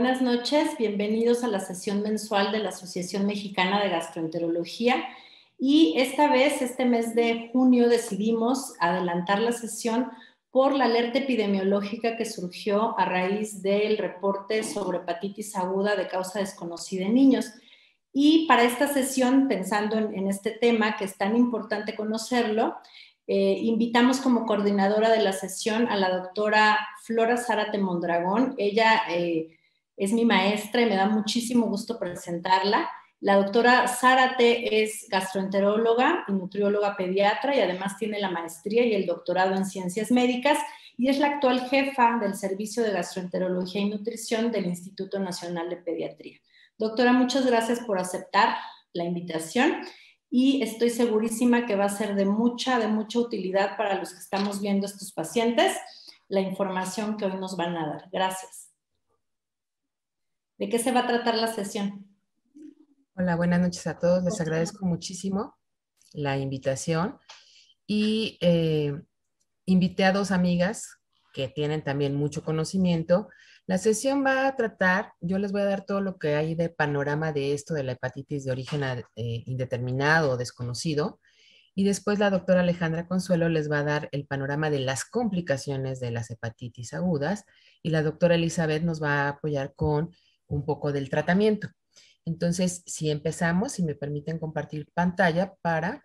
Buenas noches, bienvenidos a la sesión mensual de la Asociación Mexicana de Gastroenterología. Y esta vez, este mes de junio, decidimos adelantar la sesión por la alerta epidemiológica que surgió a raíz del reporte sobre hepatitis aguda de causa desconocida en niños. Y para esta sesión, pensando en, este tema que es tan importante conocerlo, eh, invitamos como coordinadora de la sesión a la doctora Flora Zárate Mondragón. Ella eh, es mi maestra y me da muchísimo gusto presentarla. La doctora Zárate es gastroenteróloga y nutrióloga pediatra y además tiene la maestría y el doctorado en ciencias médicas y es la actual jefa del Servicio de Gastroenterología y Nutrición del Instituto Nacional de Pediatría. Doctora, muchas gracias por aceptar la invitación y estoy segurísima que va a ser de mucha, de mucha utilidad para los que estamos viendo estos pacientes la información que hoy nos van a dar. Gracias. ¿De qué se va a tratar la sesión? Hola, buenas noches a todos. Les agradezco muchísimo la invitación y eh, invité a dos amigas que tienen también mucho conocimiento. La sesión va a tratar, yo les voy a dar todo lo que hay de panorama de esto de la hepatitis de origen eh, indeterminado o desconocido. Y después la doctora Alejandra Consuelo les va a dar el panorama de las complicaciones de las hepatitis agudas y la doctora Elizabeth nos va a apoyar con un poco del tratamiento. Entonces, si empezamos, si me permiten compartir pantalla para...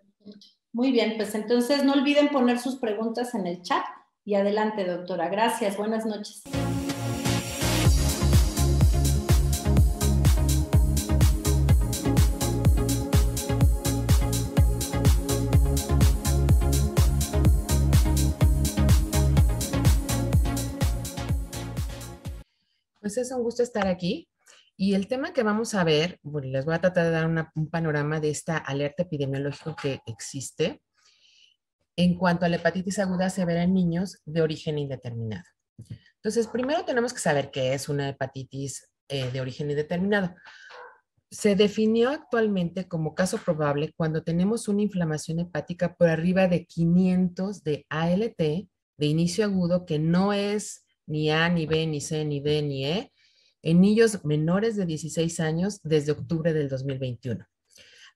Muy bien, pues entonces no olviden poner sus preguntas en el chat y adelante, doctora. Gracias, buenas noches. Pues es un gusto estar aquí y el tema que vamos a ver, les voy a tratar de dar un panorama de esta alerta epidemiológica que existe. En cuanto a la hepatitis aguda severa en niños de origen indeterminado. Entonces, primero tenemos que saber qué es una hepatitis eh, de origen indeterminado. Se definió actualmente como caso probable cuando tenemos una inflamación hepática por arriba de 500 de ALT de inicio agudo que no es ni A, ni B, ni C, ni D, ni E, en niños menores de 16 años desde octubre del 2021.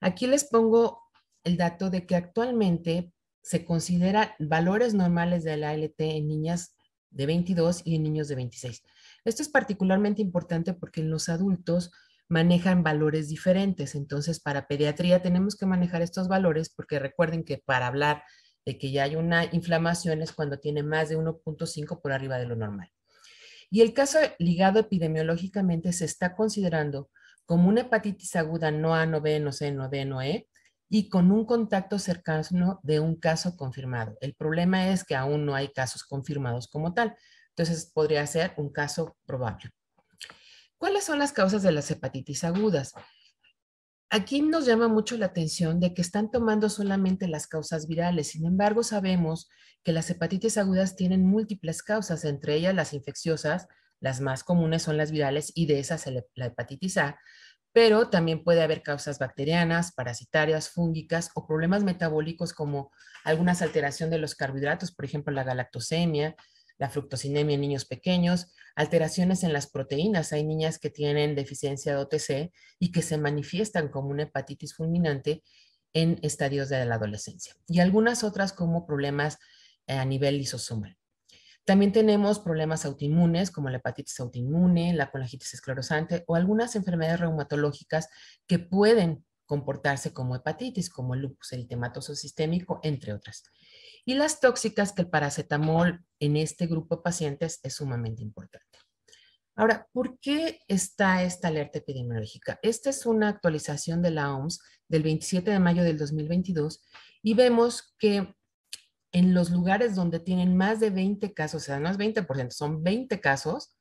Aquí les pongo el dato de que actualmente se considera valores normales de la ALT en niñas de 22 y en niños de 26. Esto es particularmente importante porque en los adultos manejan valores diferentes. Entonces, para pediatría tenemos que manejar estos valores porque recuerden que para hablar de que ya hay una inflamación es cuando tiene más de 1.5 por arriba de lo normal y el caso ligado epidemiológicamente se está considerando como una hepatitis aguda no A, no B, no C, no D, no E, y con un contacto cercano de un caso confirmado. El problema es que aún no hay casos confirmados como tal, entonces podría ser un caso probable. ¿Cuáles son las causas de las hepatitis agudas? Aquí nos llama mucho la atención de que están tomando solamente las causas virales. Sin embargo, sabemos que las hepatitis agudas tienen múltiples causas, entre ellas las infecciosas, las más comunes son las virales y de esas la hepatitis A, pero también puede haber causas bacterianas, parasitarias, fúngicas o problemas metabólicos como algunas alteraciones de los carbohidratos, por ejemplo la galactosemia, la fructosinemia en niños pequeños, alteraciones en las proteínas. Hay niñas que tienen deficiencia de OTC y que se manifiestan como una hepatitis fulminante en estadios de la adolescencia y algunas otras como problemas eh, a nivel lisosomal. También tenemos problemas autoinmunes como la hepatitis autoinmune, la colangitis esclerosante o algunas enfermedades reumatológicas que pueden comportarse como hepatitis, como el lupus eritematoso sistémico, entre otras y las tóxicas que el paracetamol en este grupo de pacientes es sumamente importante. Ahora, ¿por qué está esta alerta epidemiológica? Esta es una actualización de la OMS del 27 de mayo del 2022 y vemos que en los lugares donde tienen más de 20 casos, o sea, no es 20%, son 20 casos,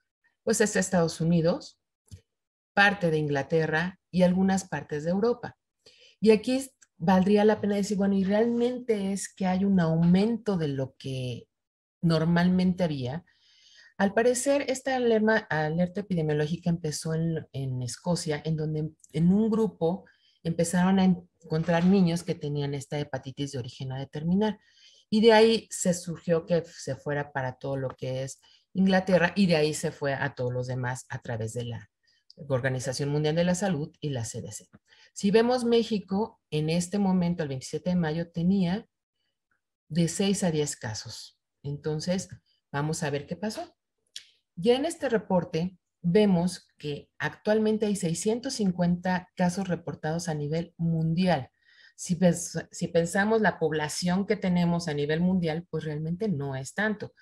pues es Estados Unidos, parte de Inglaterra y algunas partes de Europa. Y aquí valdría la pena decir, bueno, y realmente es que hay un aumento de lo que normalmente había. Al parecer, esta alerta epidemiológica empezó en, en, Escocia, en donde en un grupo empezaron a encontrar niños que tenían esta hepatitis de origen a determinar. Y de ahí se surgió que se fuera para todo lo que es Inglaterra y de ahí se fue a todos los demás a través de la Organización Mundial de la Salud y la CDC. Si vemos México, en este momento, el 27 de mayo, tenía de 6 a 10 casos. Entonces, vamos a ver qué pasó. Ya en este reporte vemos que actualmente hay 650 casos reportados a nivel mundial. Si, si pensamos la población que tenemos a nivel mundial, pues realmente no es tanto.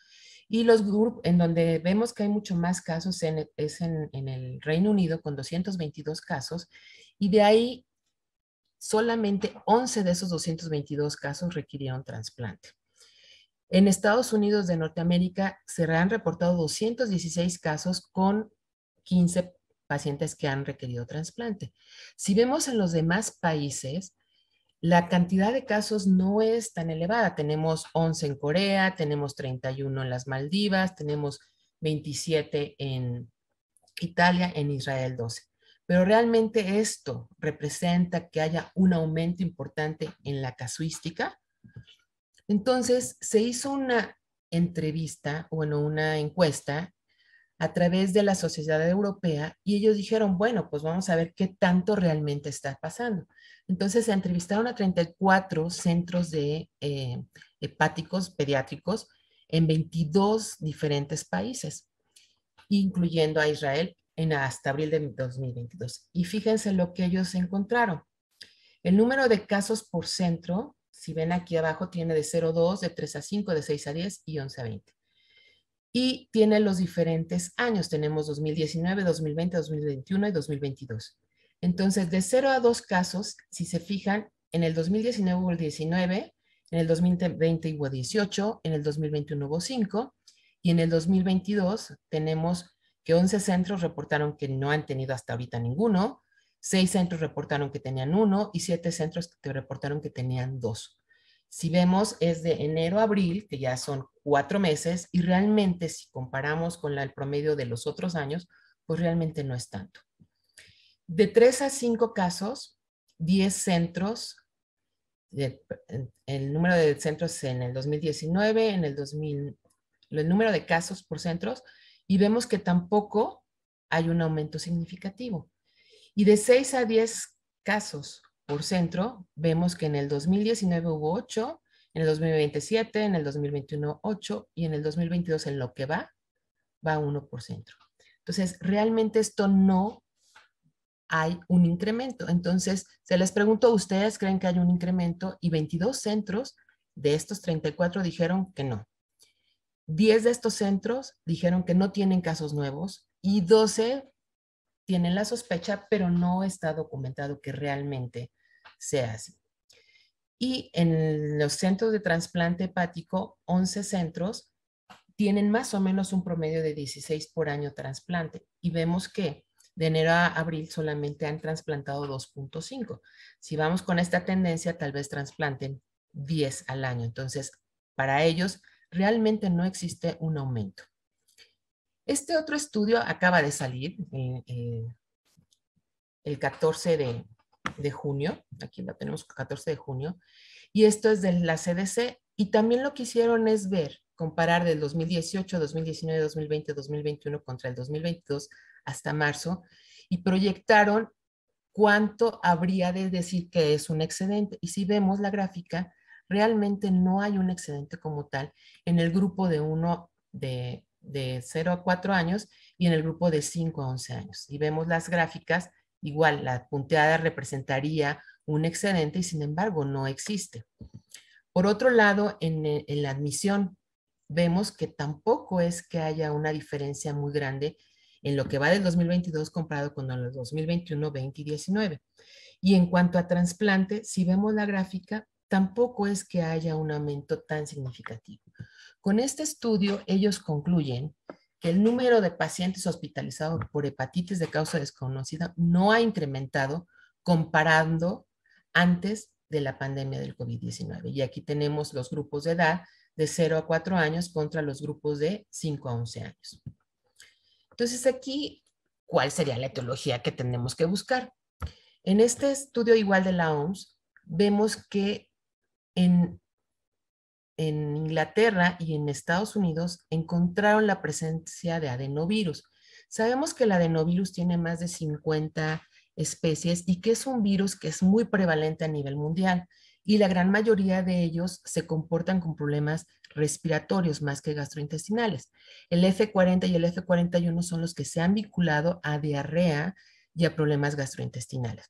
Y los grupos en donde vemos que hay mucho más casos en, es en, en, el Reino Unido con 222 casos y de ahí solamente 11 de esos 222 casos requirieron trasplante. En Estados Unidos de Norteamérica se han reportado 216 casos con 15 pacientes que han requerido trasplante. Si vemos en los demás países, la cantidad de casos no es tan elevada. Tenemos 11 en Corea, tenemos 31 en las Maldivas, tenemos 27 en Italia, en Israel 12. Pero realmente esto representa que haya un aumento importante en la casuística. Entonces, se hizo una entrevista, bueno, una encuesta a través de la sociedad europea y ellos dijeron, bueno, pues vamos a ver qué tanto realmente está pasando. Entonces se entrevistaron a 34 centros de eh, hepáticos pediátricos en 22 diferentes países, incluyendo a Israel en hasta abril de 2022. Y fíjense lo que ellos encontraron. El número de casos por centro, si ven aquí abajo, tiene de 0 a 2, de 3 a 5, de 6 a 10 y 11 a 20 y tiene los diferentes años. Tenemos 2019, 2020, 2021 y 2022. Entonces, de 0 a 2 casos, si se fijan, en el 2019 hubo el 19, en el 2020 hubo 18, en el 2021 hubo 5 y en el 2022 tenemos que 11 centros reportaron que no han tenido hasta ahorita ninguno, 6 centros reportaron que tenían uno y 7 centros que reportaron que tenían dos. Si vemos es de enero a abril, que ya son cuatro meses, y realmente si comparamos con el promedio de los otros años, pues realmente no es tanto. De tres a cinco casos, 10 centros, el número de centros en el 2019, en el 2000, el número de casos por centros, y vemos que tampoco hay un aumento significativo. Y de 6 a 10 casos, por centro, vemos que en el 2019 hubo 8, en el 2027, en el 2021 8 y en el 2022 en lo que va, va 1 por centro. Entonces, realmente esto no hay un incremento. Entonces, se les pregunto, ¿ustedes creen que hay un incremento? Y 22 centros de estos 34 dijeron que no. 10 de estos centros dijeron que no tienen casos nuevos y 12 tienen la sospecha, pero no está documentado que realmente se hace. Y en los centros de trasplante hepático, 11 centros tienen más o menos un promedio de 16 por año trasplante. Y vemos que de enero a abril solamente han trasplantado 2.5. Si vamos con esta tendencia, tal vez trasplanten 10 al año. Entonces, para ellos realmente no existe un aumento. Este otro estudio acaba de salir eh, eh, el, 14 de, de junio, aquí la tenemos 14 de junio, y esto es de la CDC, y también lo que hicieron es ver, comparar del 2018, 2019, 2020, 2021 contra el 2022 hasta marzo, y proyectaron cuánto habría de decir que es un excedente. Y si vemos la gráfica, realmente no hay un excedente como tal en el grupo de uno de, de 0 a 4 años y en el grupo de 5 a 11 años. Y vemos las gráficas Igual, la punteada representaría un excedente y sin embargo no existe. Por otro lado, eh, en, la admisión vemos que tampoco es que haya una diferencia muy grande en lo que va del 2022 comparado con el 2021, 20 y 19. Y en cuanto a trasplante, si vemos la gráfica, tampoco es que haya un aumento tan significativo. Con este estudio, ellos concluyen que el número de pacientes hospitalizados por hepatitis de causa desconocida no ha incrementado comparando antes de la pandemia del COVID-19. Y aquí tenemos los grupos de edad de 0 a 4 años contra los grupos de 5 a 11 años. Entonces aquí, ¿cuál sería la etiología que tenemos que buscar? En este estudio igual de la OMS, vemos que en en Inglaterra y en Estados Unidos encontraron la presencia de adenovirus. Sabemos que el adenovirus tiene más de 50 especies y que es un virus que es muy prevalente a nivel mundial y la gran mayoría de ellos se comportan con problemas respiratorios más que gastrointestinales. El F40 y el F41 son los que se han vinculado a diarrea y a problemas gastrointestinales.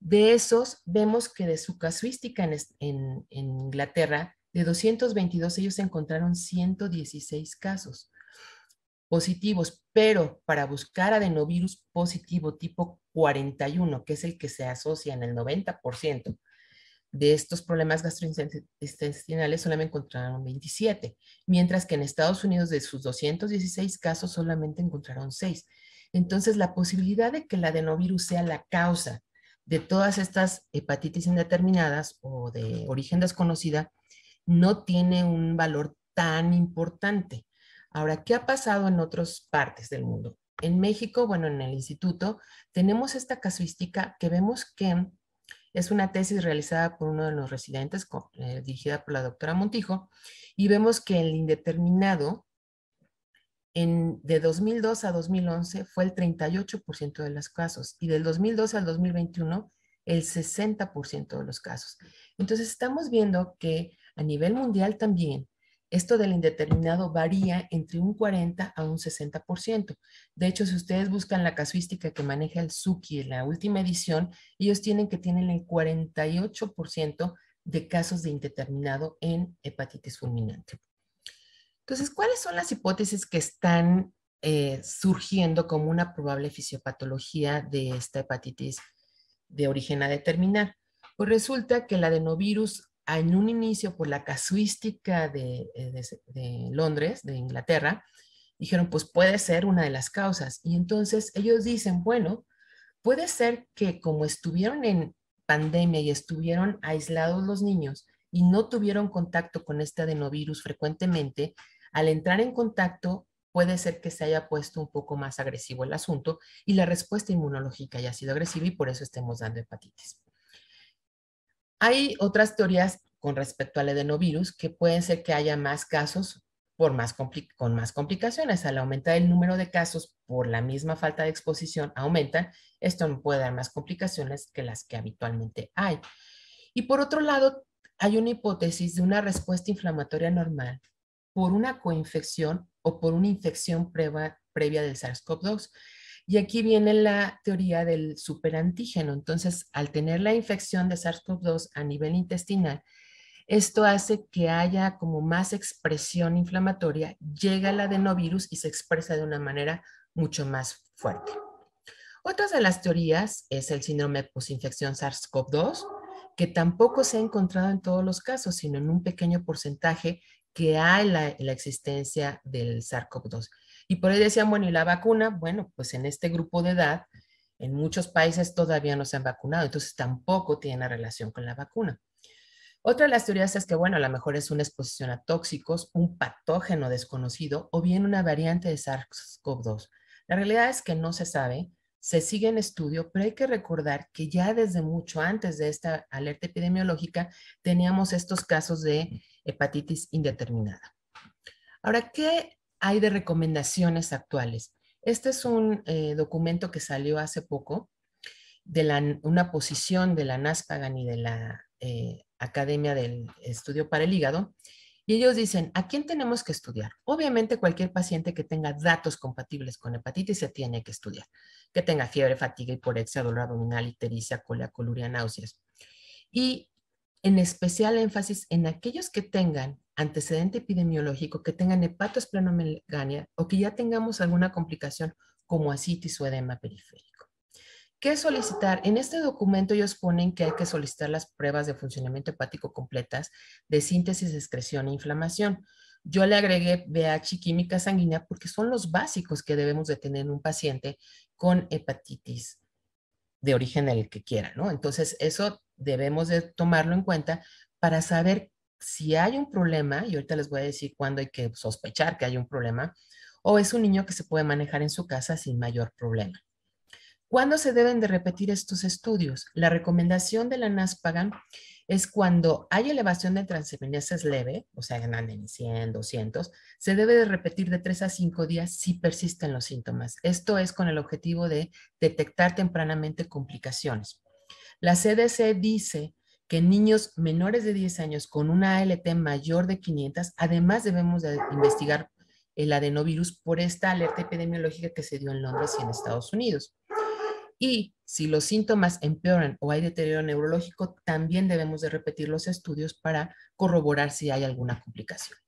De esos, vemos que de su casuística en, en Inglaterra, de 222 ellos encontraron 116 casos positivos, pero para buscar adenovirus positivo tipo 41, que es el que se asocia en el 90% de estos problemas gastrointestinales, solamente encontraron 27, mientras que en Estados Unidos de sus 216 casos solamente encontraron 6. Entonces, la posibilidad de que el adenovirus sea la causa de todas estas hepatitis indeterminadas o de origen desconocida no tiene un valor tan importante. Ahora, ¿qué ha pasado en otras partes del mundo? En México, bueno, en el instituto, tenemos esta casuística que vemos que es una tesis realizada por uno de los residentes, eh, dirigida por la doctora Montijo, y vemos que el indeterminado en, de 2002 a 2011 fue el 38% de los casos y del 2012 al 2021 el 60% de los casos. Entonces estamos viendo que a nivel mundial también, esto del indeterminado varía entre un 40 a un 60%. De hecho, si ustedes buscan la casuística que maneja el Suki en la última edición, ellos tienen que tienen el 48% de casos de indeterminado en hepatitis fulminante. Entonces, ¿cuáles son las hipótesis que están eh, surgiendo como una probable fisiopatología de esta hepatitis de origen a determinar? Pues resulta que el adenovirus en un inicio por la casuística eh, de, Londres, de Inglaterra, dijeron, pues puede ser una de las causas. Y entonces ellos dicen, bueno, puede ser que como estuvieron en pandemia y estuvieron aislados los niños y no tuvieron contacto con este adenovirus frecuentemente, al entrar en contacto puede ser que se haya puesto un poco más agresivo el asunto y la respuesta inmunológica haya sido agresiva y por eso estemos dando hepatitis. Hay otras teorías con respecto al adenovirus que pueden ser que haya más casos por más con más complicaciones. Al aumentar el número de casos por la misma falta de exposición, aumentan. Esto no puede dar más complicaciones que las que habitualmente hay. Y por otro lado, hay una hipótesis de una respuesta inflamatoria normal por una coinfección o por una infección previa del SARS-CoV-2. Y aquí viene la teoría del superantígeno. Entonces, al tener la infección de SARS-CoV-2 a nivel intestinal, esto hace que haya como más expresión inflamatoria, llega el adenovirus y se expresa de una manera mucho más fuerte. Otra de las teorías es el síndrome de posinfección SARS-CoV-2, que tampoco se ha encontrado en todos los casos, sino en un pequeño porcentaje que hay la existencia del SARS-CoV-2. Y por ahí decían, bueno, ¿y la vacuna? Bueno, pues en este grupo de edad, en muchos países todavía no se han vacunado, entonces tampoco tiene relación con la vacuna. Otra de las teorías es que, bueno, a lo mejor es una exposición a tóxicos, un patógeno desconocido o bien una variante de SARS-CoV-2. La realidad es que no se sabe, se sigue en estudio, pero hay que recordar que ya desde mucho antes de esta alerta epidemiológica teníamos estos casos de hepatitis indeterminada. Ahora, ¿qué hay de recomendaciones actuales? Este es un eh, documento que salió hace poco de una posición de la NASPAGAN y de la eh, Academia del Estudio para el Hígado, y ellos dicen, ¿a quién tenemos que estudiar? Obviamente cualquier paciente que tenga datos compatibles con hepatitis se tiene que estudiar, que tenga fiebre, fatiga, y hiporexia, dolor abdominal, ictericia, colia, coluria, náuseas. Y en especial énfasis en aquellos que tengan antecedente epidemiológico, que tengan hepatosplenomegalia o que ya tengamos alguna complicación como asitis o edema periférico. ¿Qué solicitar? En este documento ellos ponen que hay que solicitar las pruebas de funcionamiento hepático completas de síntesis, excreción e inflamación. Yo le agregué BH y química sanguínea porque son los básicos que debemos de tener en un paciente con hepatitis de origen el que quiera, ¿no? Entonces, eso debemos de tomarlo en cuenta para saber si hay un problema, y ahorita les voy a decir cuándo hay que sospechar que hay un problema, o es un niño que se puede manejar en su casa sin mayor problema. ¿Cuándo se deben de repetir estos estudios? La recomendación de la NASPAGAN es cuando hay elevación de transaminasas leve, o sea, ganan en 100, 200, se debe de repetir de 3 a 5 días si persisten los síntomas. Esto es con el objetivo de detectar tempranamente complicaciones. La CDC dice que niños menores de 10 años con una ALT mayor de 500, además debemos de investigar el adenovirus por esta alerta epidemiológica que se dio en Londres y en Estados Unidos. Y si los síntomas empeoran o hay deterioro neurológico, también debemos de repetir los estudios para corroborar si hay alguna complicación.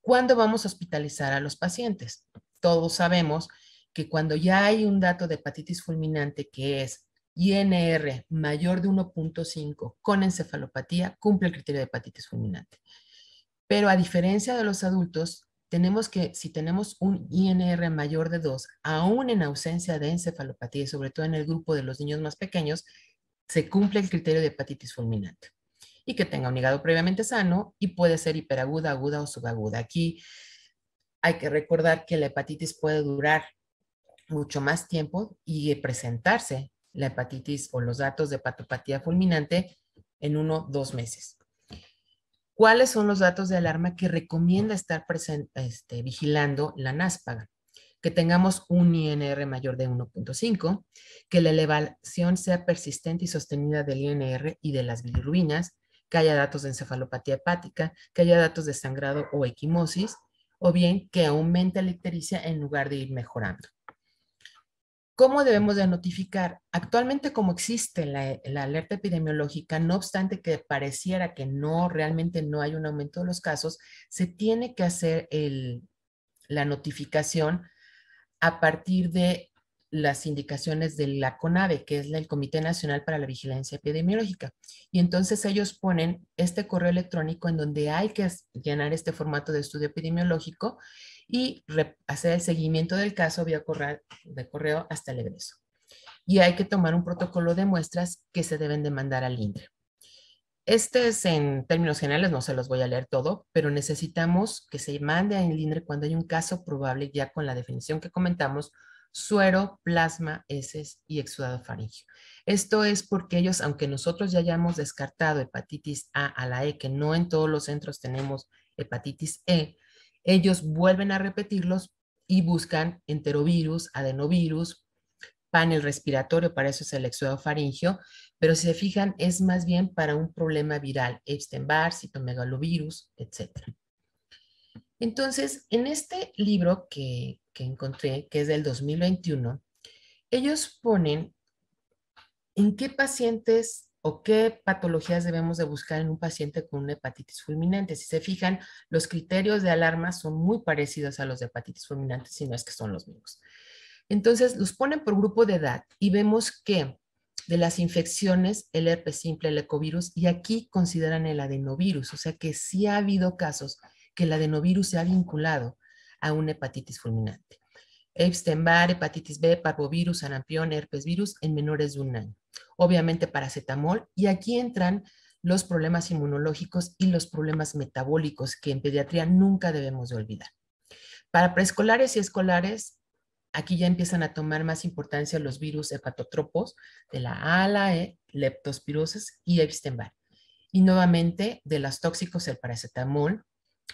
¿Cuándo vamos a hospitalizar a los pacientes? Todos sabemos que cuando ya hay un dato de hepatitis fulminante que es INR mayor de 1.5 con encefalopatía cumple el criterio de hepatitis fulminante. Pero a diferencia de los adultos, tenemos que, si tenemos un INR mayor de 2, aún en ausencia de encefalopatía y sobre todo en el grupo de los niños más pequeños, se cumple el criterio de hepatitis fulminante. Y que tenga un hígado previamente sano y puede ser hiperaguda, aguda o subaguda. Aquí hay que recordar que la hepatitis puede durar mucho más tiempo y presentarse la hepatitis o los datos de hepatopatía fulminante en uno dos meses. ¿Cuáles son los datos de alarma que recomienda estar este, vigilando la NASPAGA? Que tengamos un INR mayor de 1.5, que la elevación sea persistente y sostenida del INR y de las bilirubinas, que haya datos de encefalopatía hepática, que haya datos de sangrado o equimosis, o bien que aumente la ictericia en lugar de ir mejorando. ¿Cómo debemos de notificar? Actualmente como existe la, alerta epidemiológica, no obstante que pareciera que no, realmente no hay un aumento de los casos, se tiene que hacer la notificación a partir de las indicaciones de la CONAVE, que es el Comité Nacional para la Vigilancia Epidemiológica. Y entonces ellos ponen este correo electrónico en donde hay que llenar este formato de estudio epidemiológico y hacer el seguimiento del caso vía correo, de correo hasta el egreso. Y hay que tomar un protocolo de muestras que se deben de mandar al INDRE. Este es en términos generales, no se los voy a leer todo, pero necesitamos que se mande al INDRE cuando hay un caso probable, ya con la definición que comentamos, suero, plasma, heces y exudado faringio. Esto es porque ellos, aunque nosotros ya hayamos descartado hepatitis A a la E, que no en todos los centros tenemos hepatitis E, ellos vuelven a repetirlos y buscan enterovirus, adenovirus, panel respiratorio, para eso es el faríngeo, pero si se fijan, es más bien para un problema viral, Epstein-Barr, citomegalovirus, etc. Entonces, en este libro que, que encontré, que es del 2021, ellos ponen en qué pacientes qué patologías debemos de buscar en un paciente con una hepatitis fulminante. Si se fijan, los criterios de alarma son muy parecidos a los de hepatitis fulminante, si no es que son los mismos. Entonces, los ponen por grupo de edad y vemos que de las infecciones, el herpes simple, el ecovirus, y aquí consideran el adenovirus, o sea que sí ha habido casos que el adenovirus se ha vinculado a una hepatitis fulminante. Epstein-Barr, hepatitis B, parvovirus, sarampión, herpesvirus en menores de un año obviamente paracetamol, y aquí entran los problemas inmunológicos y los problemas metabólicos que en pediatría nunca debemos de olvidar. Para preescolares y escolares, aquí ya empiezan a tomar más importancia los virus hepatotropos de la A e, leptospirosis y epstein Y nuevamente, de los tóxicos, el paracetamol,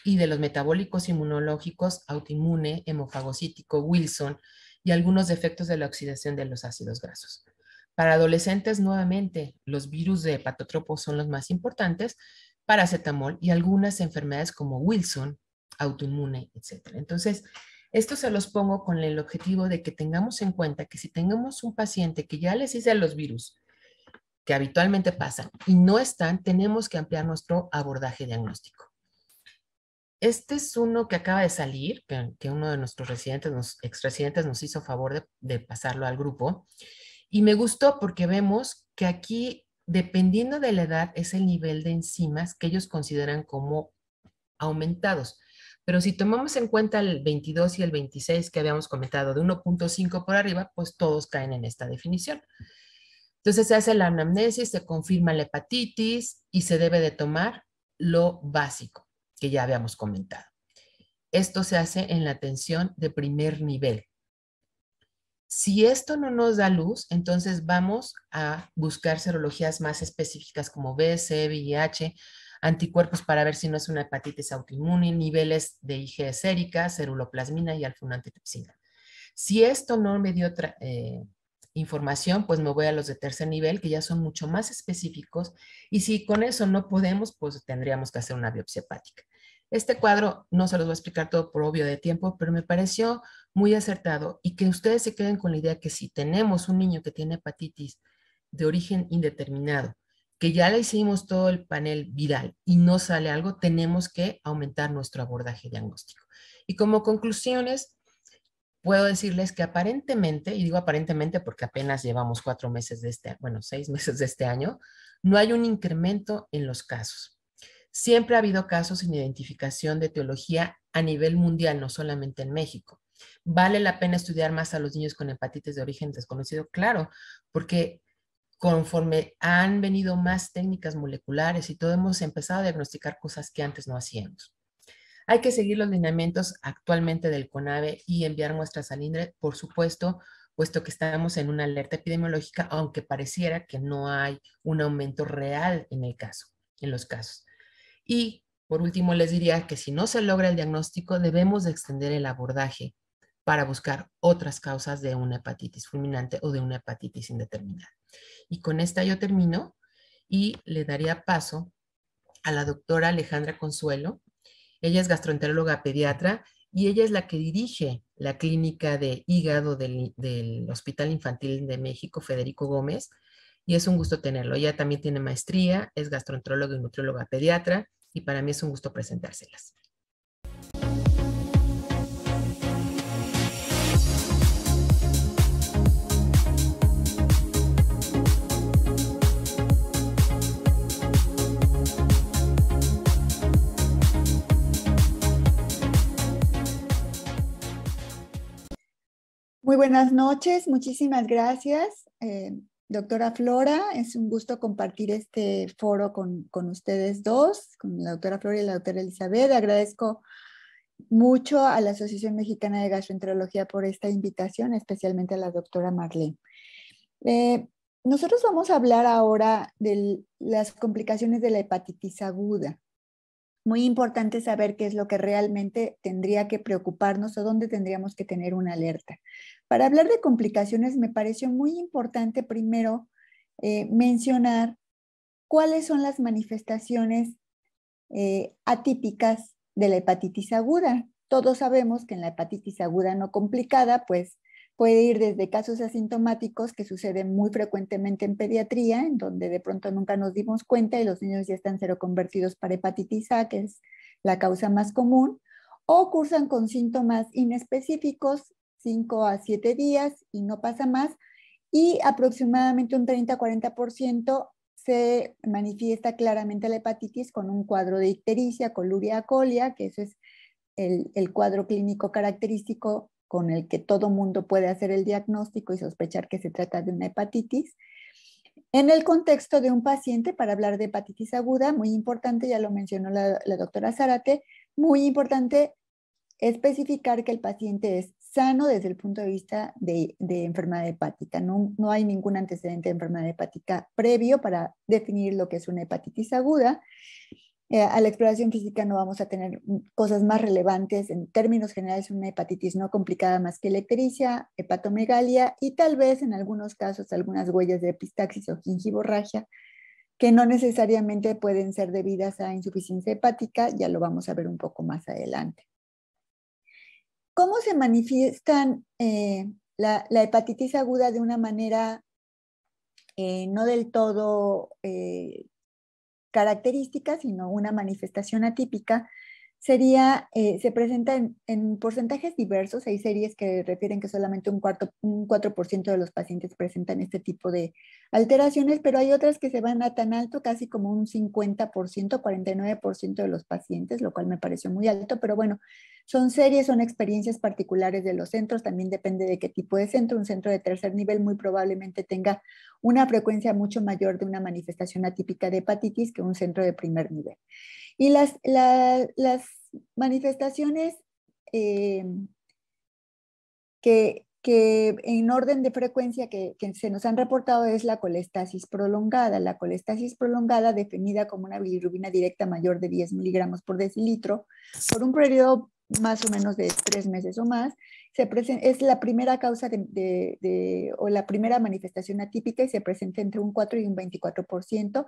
y de los metabólicos inmunológicos, autoinmune, hemofagocítico, Wilson, y algunos defectos de la oxidación de los ácidos grasos. Para adolescentes, nuevamente, los virus de hepatotropos son los más importantes, para paracetamol y algunas enfermedades como Wilson, autoinmune, etc. Entonces, esto se los pongo con el objetivo de que tengamos en cuenta que si tengamos un paciente que ya les hice los virus, que habitualmente pasan y no están, tenemos que ampliar nuestro abordaje diagnóstico. Este es uno que acaba de salir, que, uno de nuestros residentes, los exresidentes nos hizo favor de, de pasarlo al grupo. Y me gustó porque vemos que aquí, dependiendo de la edad, es el nivel de enzimas que ellos consideran como aumentados. Pero si tomamos en cuenta el 22 y el 26 que habíamos comentado, de 1.5 por arriba, pues todos caen en esta definición. Entonces se hace la anamnesis, se confirma la hepatitis y se debe de tomar lo básico que ya habíamos comentado. Esto se hace en la atención de primer nivel. Si esto no nos da luz, entonces vamos a buscar serologías más específicas como B, C, VIH, anticuerpos para ver si no es una hepatitis autoinmune, niveles de IG sérica, ceruloplasmina y alfunantitepsina. Si esto no me dio otra eh, información, pues me voy a los de tercer nivel, que ya son mucho más específicos, y si con eso no podemos, pues tendríamos que hacer una biopsia hepática. Este cuadro no se los voy a explicar todo por obvio de tiempo, pero me pareció muy acertado y que ustedes se queden con la idea que si tenemos un niño que tiene hepatitis de origen indeterminado, que ya le hicimos todo el panel viral y no sale algo, tenemos que aumentar nuestro abordaje diagnóstico. Y como conclusiones, puedo decirles que aparentemente, y digo aparentemente porque apenas llevamos cuatro meses de este, bueno, seis meses de este año, no hay un incremento en los casos. Siempre ha habido casos sin identificación de teología a nivel mundial, no solamente en México. ¿Vale la pena estudiar más a los niños con hepatitis de origen desconocido? Claro, porque conforme han venido más técnicas moleculares y todo, hemos empezado a diagnosticar cosas que antes no hacíamos. Hay que seguir los lineamientos actualmente del CONAVE y enviar muestras al INDRE, por supuesto, puesto que estamos en una alerta epidemiológica, aunque pareciera que no hay un aumento real en el caso, en los casos. Y por último, les diría que si no se logra el diagnóstico, debemos extender el abordaje para buscar otras causas de una hepatitis fulminante o de una hepatitis indeterminada. Y con esta yo termino y le daría paso a la doctora Alejandra Consuelo. Ella es gastroenteróloga pediatra y ella es la que dirige la clínica de hígado del, del Hospital Infantil de México, Federico Gómez, y es un gusto tenerlo. Ella también tiene maestría, es gastroenteróloga y nutrióloga pediatra, y para mí es un gusto presentárselas. Muy buenas noches, muchísimas gracias. Eh, Doctora Flora, es un gusto compartir este foro con, ustedes dos, con la doctora Flora y la doctora Elizabeth. Agradezco mucho a la Asociación Mexicana de Gastroenterología por esta invitación, especialmente a la doctora Marlene. Eh, nosotros vamos a hablar ahora de las complicaciones de la hepatitis aguda muy importante saber qué es lo que realmente tendría que preocuparnos o dónde tendríamos que tener una alerta. Para hablar de complicaciones, me pareció muy importante primero eh, mencionar cuáles son las manifestaciones eh, atípicas de la hepatitis aguda. Todos sabemos que en la hepatitis aguda no complicada, pues Puede ir desde casos asintomáticos, que suceden muy frecuentemente en pediatría, en donde de pronto nunca nos dimos cuenta y los niños ya están convertidos para hepatitis A, que es la causa más común, o cursan con síntomas inespecíficos, 5 a 7 días y no pasa más, y aproximadamente un 30-40% se manifiesta claramente la hepatitis con un cuadro de ictericia, coluria colia, que eso es el, cuadro clínico característico con el que todo mundo puede hacer el diagnóstico y sospechar que se trata de una hepatitis. En el contexto de un paciente, para hablar de hepatitis aguda, muy importante, ya lo mencionó la, doctora Zárate, muy importante especificar que el paciente es sano desde el punto de vista de, enfermedad hepática. No, no, hay ningún antecedente de enfermedad hepática previo para definir lo que es una hepatitis aguda. Eh, a la exploración física no vamos a tener cosas más relevantes en términos generales, una hepatitis no complicada más que electricia, hepatomegalia y tal vez en algunos casos algunas huellas de epistaxis o gingivorragia que no necesariamente pueden ser debidas a insuficiencia hepática, ya lo vamos a ver un poco más adelante. ¿Cómo se manifiestan eh, la, hepatitis aguda de una manera eh, no del todo característica, sino una manifestación atípica sería, eh, se presenta en, porcentajes diversos. Hay series que refieren que solamente un, cuarto, un 4% de los pacientes presentan este tipo de alteraciones, pero hay otras que se van a tan alto, casi como un 50%, 49% de los pacientes, lo cual me pareció muy alto, pero bueno, son series, son experiencias particulares de los centros, también depende de qué tipo de centro. Un centro de tercer nivel muy probablemente tenga una frecuencia mucho mayor de una manifestación atípica de hepatitis que un centro de primer nivel. Y las, las manifestaciones eh, que, que, en orden de frecuencia que, que, se nos han reportado es la colestasis prolongada. La colestasis prolongada definida como una bilirrubina directa mayor de 10 miligramos por decilitro por un periodo más o menos de tres meses o más, se es la primera causa de, o la primera manifestación atípica y se presenta entre un 4 y un 24%.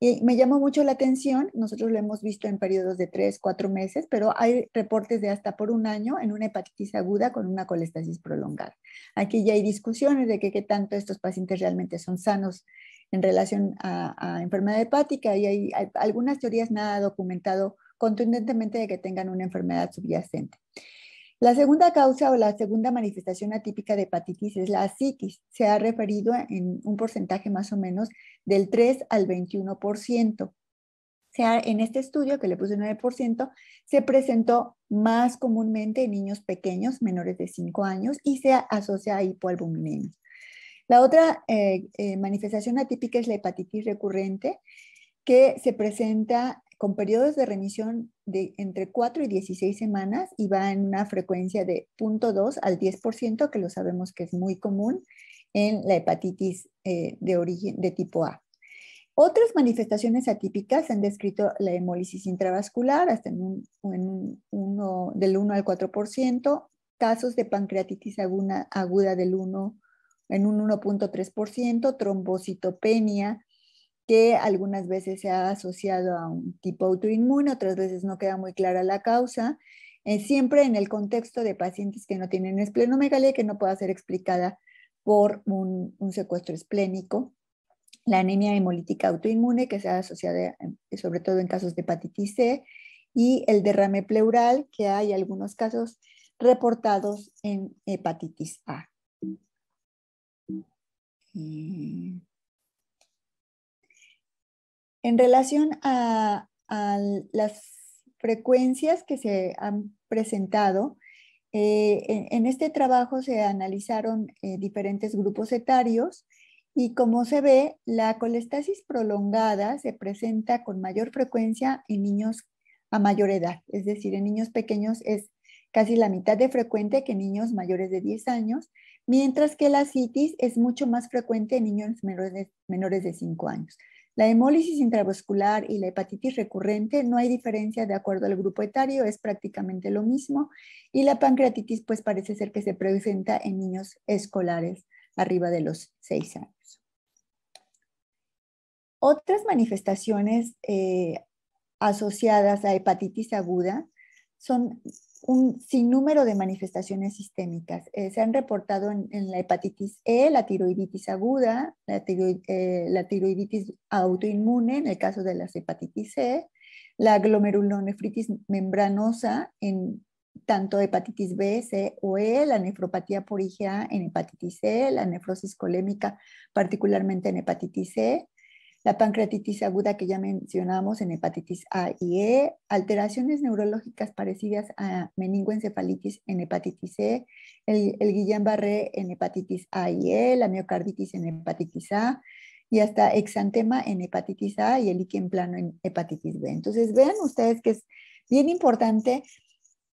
Y me llamó mucho la atención, nosotros lo hemos visto en periodos de tres, cuatro meses, pero hay reportes de hasta por un año en una hepatitis aguda con una colestasis prolongada. Aquí ya hay discusiones de que qué tanto estos pacientes realmente son sanos en relación a, enfermedad hepática y hay, hay algunas teorías nada documentado contundentemente de que tengan una enfermedad subyacente. La segunda causa o la segunda manifestación atípica de hepatitis es la psiquis. Se ha referido en un porcentaje más o menos del 3 al 21%. sea en este estudio, que le puse 9%, se presentó más comúnmente en niños pequeños, menores de 5 años, y se asocia a hipoalbuminemia. La otra eh, eh, manifestación atípica es la hepatitis recurrente, que se presenta con periodos de remisión de entre 4 y 16 semanas y va en una frecuencia de 0.2 al 10%, que lo sabemos que es muy común en la hepatitis eh, de origen de tipo A. Otras manifestaciones atípicas han descrito la hemólisis intravascular hasta en un, uno, del 1 al 4%, casos de pancreatitis aguda, aguda del 1 en un 1.3%, trombocitopenia, que algunas veces se ha asociado a un tipo autoinmune, otras veces no queda muy clara la causa, eh, siempre en el contexto de pacientes que no tienen esplenomegalia que no pueda ser explicada por un, secuestro esplénico. La anemia hemolítica autoinmune que se ha asociado eh, sobre todo en casos de hepatitis C y el derrame pleural que hay algunos casos reportados en hepatitis A. Eh, en relación a, las frecuencias que se han presentado, eh, en, este trabajo se analizaron eh, diferentes grupos etarios y como se ve, la colestasis prolongada se presenta con mayor frecuencia en niños a mayor edad, es decir, en niños pequeños es casi la mitad de frecuente que en niños mayores de 10 años, mientras que la citis es mucho más frecuente en niños menores de 5 años. La hemólisis intravascular y la hepatitis recurrente no hay diferencia de acuerdo al grupo etario, es prácticamente lo mismo. Y la pancreatitis pues parece ser que se presenta en niños escolares arriba de los 6 años. Otras manifestaciones eh, asociadas a hepatitis aguda son un sinnúmero de manifestaciones sistémicas. Eh, se han reportado en, la hepatitis E, la tiroiditis aguda, eh, la, tiroiditis autoinmune en el caso de las hepatitis C, e, la glomerulonefritis membranosa en tanto hepatitis B, C o E, la nefropatía por IgA en hepatitis C, e, la nefrosis colémica particularmente en hepatitis C, e, la pancreatitis aguda que ya mencionamos en hepatitis A y E, alteraciones neurológicas parecidas a meningoencefalitis en hepatitis C, e, el, el Guillain-Barré en hepatitis A y E, la miocarditis en hepatitis A y hasta exantema en hepatitis A y el líquen plano en hepatitis B. Entonces vean ustedes que es bien importante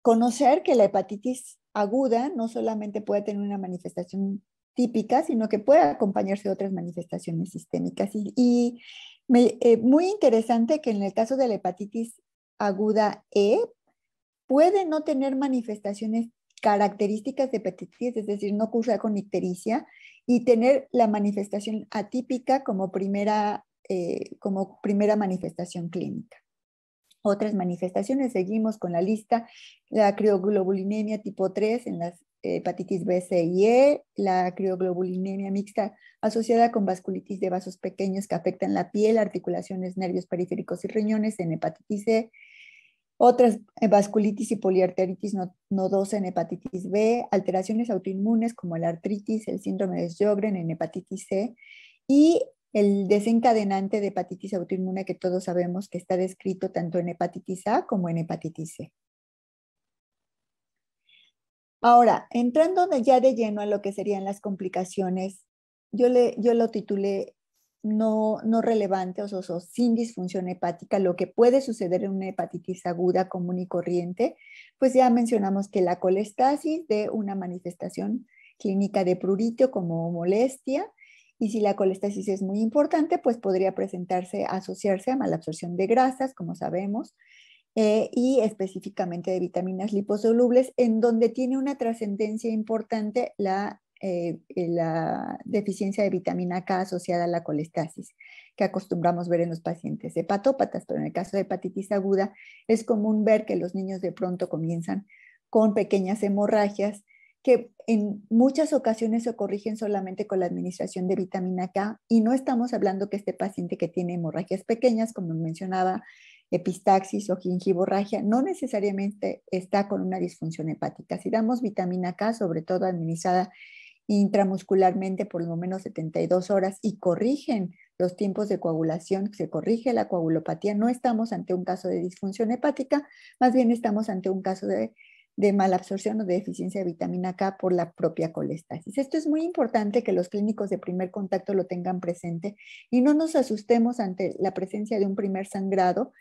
conocer que la hepatitis aguda no solamente puede tener una manifestación típica, sino que puede acompañarse de otras manifestaciones sistémicas. Y, eh, muy interesante que en el caso de la hepatitis aguda E, puede no tener manifestaciones características de hepatitis, es decir, no cursa con ictericia y tener la manifestación atípica como primera, eh, como primera manifestación clínica. Otras manifestaciones, seguimos con la lista, la crioglobulinemia tipo 3 en las eh, hepatitis B, C y E, la crioglobulinemia mixta asociada con vasculitis de vasos pequeños que afectan la piel, articulaciones, nervios periféricos y riñones en hepatitis C, e. otras eh, vasculitis y poliarteritis nodosa en hepatitis B, alteraciones autoinmunes como la artritis, el síndrome de Sjögren en hepatitis C y el desencadenante de hepatitis autoinmune que todos sabemos que está descrito tanto en hepatitis A como en hepatitis C. Ahora, entrando ya de lleno a lo que serían las complicaciones, yo, lo titulé no, no relevante o, sin disfunción hepática, lo que puede suceder en una hepatitis aguda común y corriente, pues ya mencionamos que la colestasis de una manifestación clínica de prurito como molestia, y si la colestasis es muy importante, pues podría presentarse, asociarse a malabsorción de grasas, como sabemos, eh, y específicamente de vitaminas liposolubles, en donde tiene una trascendencia importante la, eh, eh, la, deficiencia de vitamina K asociada a la colestasis, que acostumbramos ver en los pacientes hepatópatas, pero en el caso de hepatitis aguda es común ver que los niños de pronto comienzan con pequeñas hemorragias que en muchas ocasiones se corrigen solamente con la administración de vitamina K y no estamos hablando que este paciente que tiene hemorragias pequeñas, como mencionaba epistaxis o gingivorragia no necesariamente está con una disfunción hepática. Si damos vitamina K, sobre todo administrada intramuscularmente por lo menos 72 horas y corrigen los tiempos de coagulación, se corrige la coagulopatía, no estamos ante un caso de disfunción hepática, más bien estamos ante un caso de, de malabsorción o de deficiencia de vitamina K por la propia colestasis. Esto es muy importante que los clínicos de primer contacto lo tengan presente y no nos asustemos ante la presencia de un primer sangrado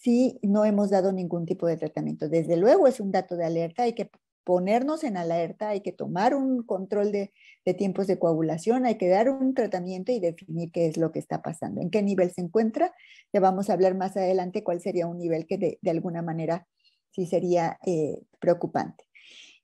si no hemos dado ningún tipo de tratamiento. Desde luego es un dato de alerta, hay que ponernos en alerta, hay que tomar un control de, tiempos de coagulación, hay que dar un tratamiento y definir qué es lo que está pasando, en qué nivel se encuentra. Ya vamos a hablar más adelante cuál sería un nivel que de, alguna manera sí sería eh, preocupante.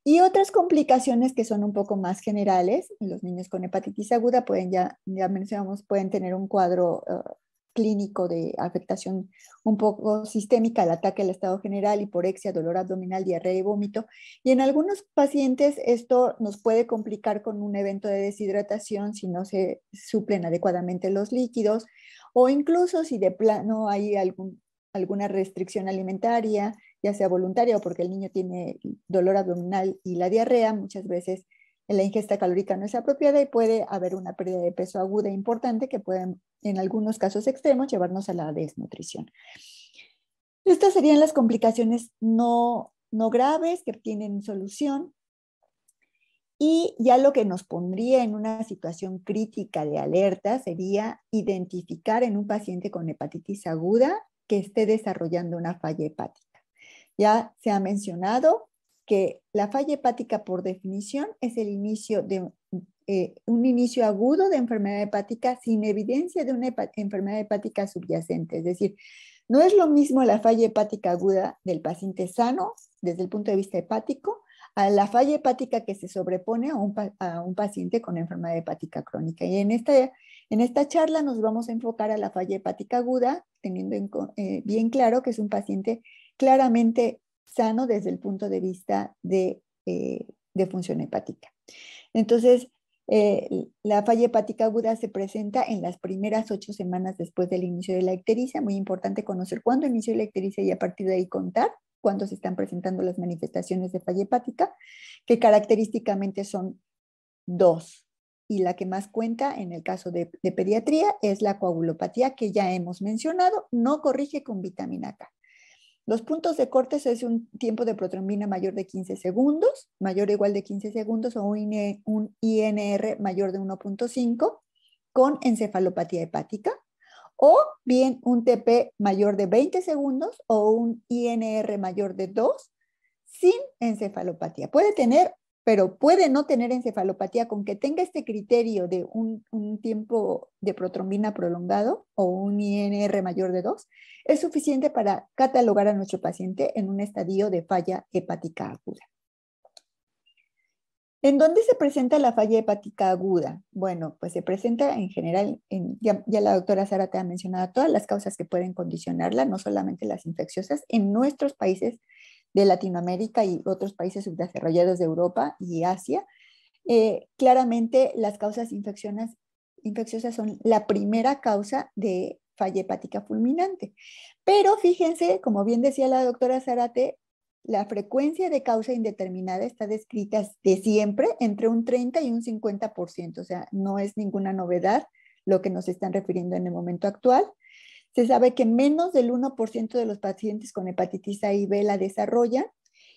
Y otras complicaciones que son un poco más generales, los niños con hepatitis aguda pueden, ya, ya mencionamos, pueden tener un cuadro eh, clínico de afectación un poco sistémica el ataque al estado general, hiporexia, dolor abdominal, diarrea y vómito. Y en algunos pacientes esto nos puede complicar con un evento de deshidratación si no se suplen adecuadamente los líquidos o incluso si de plano hay algún, alguna restricción alimentaria, ya sea voluntaria o porque el niño tiene dolor abdominal y la diarrea, muchas veces la ingesta calórica no es apropiada y puede haber una pérdida de peso aguda importante que puede, en algunos casos extremos, llevarnos a la desnutrición. Estas serían las complicaciones no, no graves que tienen solución. Y ya lo que nos pondría en una situación crítica de alerta sería identificar en un paciente con hepatitis aguda que esté desarrollando una falla hepática. Ya se ha mencionado que la falla hepática por definición es el inicio de un eh, inicio agudo de enfermedad hepática sin evidencia de una enfermedad hepática subyacente. Es decir, no es lo mismo la falla hepática aguda del paciente sano desde el punto de vista hepático a la falla hepática que se sobrepone a un, paciente con enfermedad hepática crónica. Y en esta, en esta charla nos vamos a enfocar a la falla hepática aguda, teniendo en, eh, bien claro que es un paciente claramente sano desde el punto de vista de, eh, función hepática. Entonces, eh, la falla hepática aguda se presenta en las primeras ocho semanas después del inicio de la ictericia. Muy importante conocer cuándo inició la ictericia y a partir de ahí contar cuándo se están presentando las manifestaciones de falla hepática, que característicamente son dos. Y la que más cuenta en el caso de, de pediatría es la coagulopatía, que ya hemos mencionado, no corrige con vitamina K. Los puntos de cortes es un tiempo de protrombina mayor de 15 segundos, mayor o igual de 15 segundos o un INR mayor de 1.5 con encefalopatía hepática o bien un TP mayor de 20 segundos o un INR mayor de 2 sin encefalopatía. Puede tener pero puede no tener encefalopatía con que tenga este criterio de un, tiempo de protrombina prolongado o un INR mayor de 2, es suficiente para catalogar a nuestro paciente en un estadio de falla hepática aguda. ¿En dónde se presenta la falla hepática aguda? Bueno, pues se presenta en general, ya, la doctora Sara te ha mencionado todas las causas que pueden condicionarla, no solamente las infecciosas. En nuestros países de Latinoamérica y otros países subdesarrollados de Europa y Asia, eh, claramente las causas infecciosas son la primera causa de falla hepática fulminante. Pero fíjense, como bien decía la doctora Zarate, la frecuencia de causa indeterminada está descrita de siempre entre un 30 y un 50%, o sea, no es ninguna novedad lo que nos están refiriendo en el momento actual. Se sabe que menos del 1% de los pacientes con hepatitis A y B la desarrollan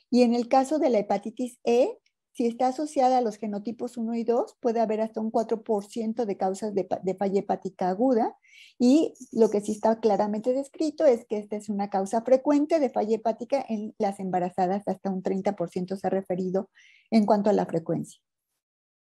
y en el caso de la hepatitis E, si está asociada a los genotipos 1 y 2, puede haber hasta un 4% de causas de, de, falla hepática aguda. Y lo que sí está claramente descrito es que esta es una causa frecuente de falla hepática en las embarazadas, hasta un 30% se ha referido en cuanto a la frecuencia.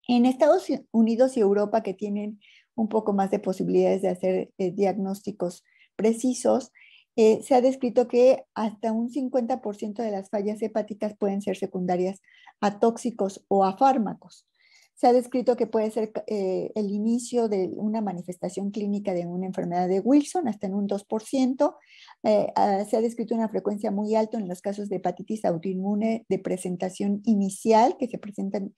En Estados Unidos y Europa, que tienen un poco más de posibilidades de hacer eh, diagnósticos precisos, eh, se ha descrito que hasta un 50% de las fallas hepáticas pueden ser secundarias a tóxicos o a fármacos. Se ha descrito que puede ser eh, el inicio de una manifestación clínica de una enfermedad de Wilson, hasta en un 2%. Eh, ah, se ha descrito una frecuencia muy alta en los casos de hepatitis autoinmune de presentación inicial, que se presentan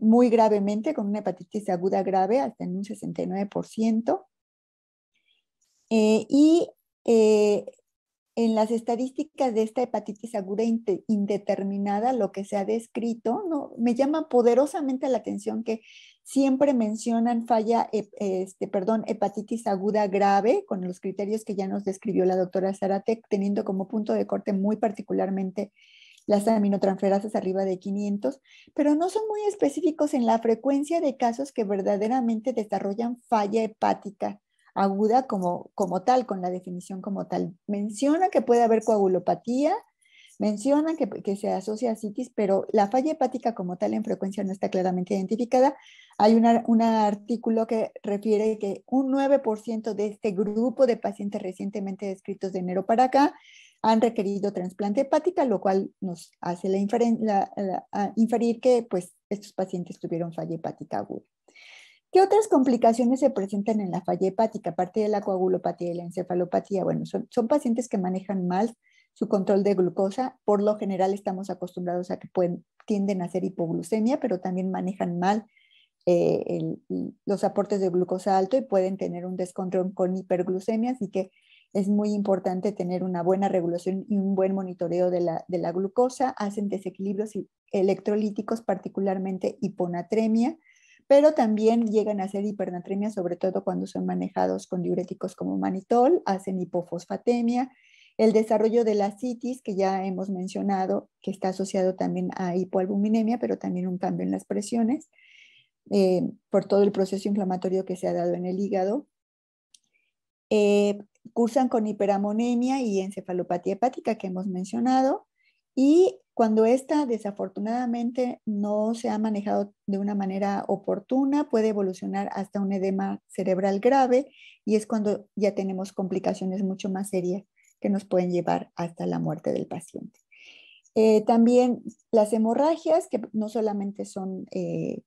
muy gravemente con una hepatitis aguda grave, hasta en un 69%. Eh, y eh, en las estadísticas de esta hepatitis aguda indeterminada, lo que se ha descrito, me llama poderosamente la atención que siempre mencionan falla, este, perdón, hepatitis aguda grave, con los criterios que ya nos describió la doctora Zaratek, teniendo como punto de corte muy particularmente las aminotransferasas arriba de 500, pero no son muy específicos en la frecuencia de casos que verdaderamente desarrollan falla hepática aguda como, como tal, con la definición como tal. Menciona que puede haber coagulopatía, menciona que, se asocia a citis, pero la falla hepática como tal en frecuencia no está claramente identificada. Hay un artículo que refiere que un 9% de este grupo de pacientes recientemente descritos de enero para acá han requerido trasplante hepática, lo cual nos hace inferir que pues, estos pacientes tuvieron falla hepática aguda. ¿Qué otras complicaciones se presentan en la falla hepática, aparte de la coagulopatía y la encefalopatía? Bueno, son, pacientes que manejan mal su control de glucosa. Por lo general estamos acostumbrados a que pueden, tienden a hacer hipoglucemia, pero también manejan mal eh, los aportes de glucosa alto y pueden tener un descontrol con hiperglucemia, así que es muy importante tener una buena regulación y un buen monitoreo de la glucosa. Hacen desequilibrios electrolíticos, particularmente hiponatremia pero también llegan a ser hipernatremia, sobre todo cuando son manejados con diuréticos como manitol, hacen hipofosfatemia, el desarrollo de la citis, que ya hemos mencionado, que está asociado también a hipoalbuminemia, pero también un cambio en las presiones, eh, por todo el proceso inflamatorio que se ha dado en el hígado. Eh, cursan con hiperamonemia y encefalopatía hepática, que hemos mencionado, y cuando esta desafortunadamente no se ha manejado de una manera oportuna, puede evolucionar hasta un edema cerebral grave y es cuando ya tenemos complicaciones mucho más serias que nos pueden llevar hasta la muerte del paciente. Eh, también las hemorragias, que no solamente son eh,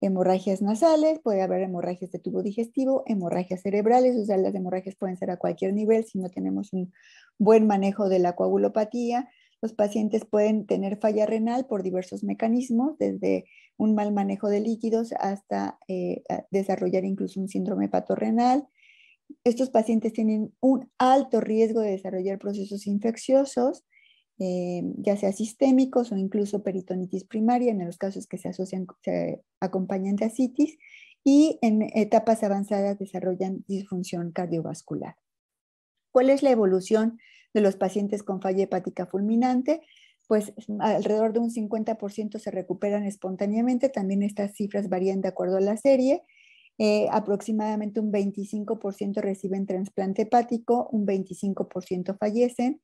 hemorragias nasales, puede haber hemorragias de tubo digestivo, hemorragias cerebrales, o sea, las hemorragias pueden ser a cualquier nivel si no tenemos un buen manejo de la coagulopatía los pacientes pueden tener falla renal por diversos mecanismos, desde un mal manejo de líquidos hasta eh, desarrollar incluso un síndrome hepato-renal. Estos pacientes tienen un alto riesgo de desarrollar procesos infecciosos, eh, ya sea sistémicos o incluso peritonitis primaria en los casos que se asocian, se acompañan de asitis y en etapas avanzadas desarrollan disfunción cardiovascular. ¿Cuál es la evolución de los pacientes con falla hepática fulminante, pues alrededor de un 50% se recuperan espontáneamente, también estas cifras varían de acuerdo a la serie, eh, aproximadamente un 25% reciben trasplante hepático, un 25% fallecen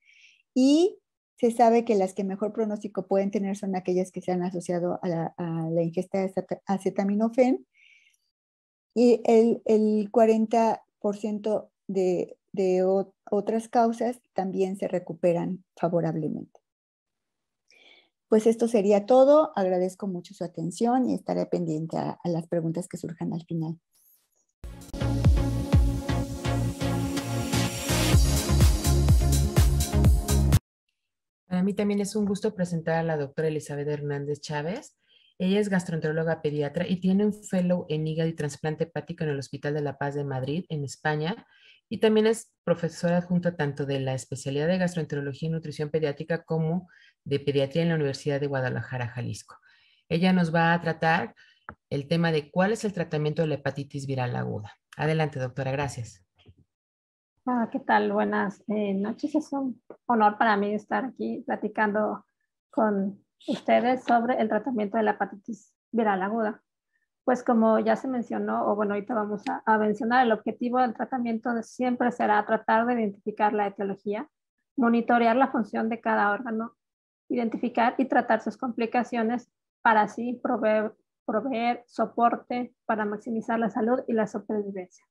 y se sabe que las que mejor pronóstico pueden tener son aquellas que se han asociado a la, ingesta de acetaminofén y el, el 40% de, de, otras causas también se recuperan favorablemente. Pues esto sería todo. Agradezco mucho su atención y estaré pendiente a, las preguntas que surjan al final. Para mí también es un gusto presentar a la doctora Elizabeth Hernández Chávez. Ella es gastroenteróloga pediatra y tiene un fellow en hígado y trasplante hepático en el Hospital de la Paz de Madrid, en España, y también es profesora adjunta tanto de la especialidad de gastroenterología y nutrición pediátrica como de pediatría en la Universidad de Guadalajara, Jalisco. Ella nos va a tratar el tema de cuál es el tratamiento de la hepatitis viral aguda. Adelante, doctora, gracias. Ah, ¿Qué tal? Buenas eh, noches. Es un honor para mí estar aquí platicando con ustedes sobre el tratamiento de la hepatitis viral aguda pues como ya se mencionó, o bueno, ahorita vamos a, mencionar, el objetivo del tratamiento siempre será tratar de identificar la etiología, monitorear la función de cada órgano, identificar y tratar sus complicaciones para así proveer, soporte para maximizar la salud y la supervivencia.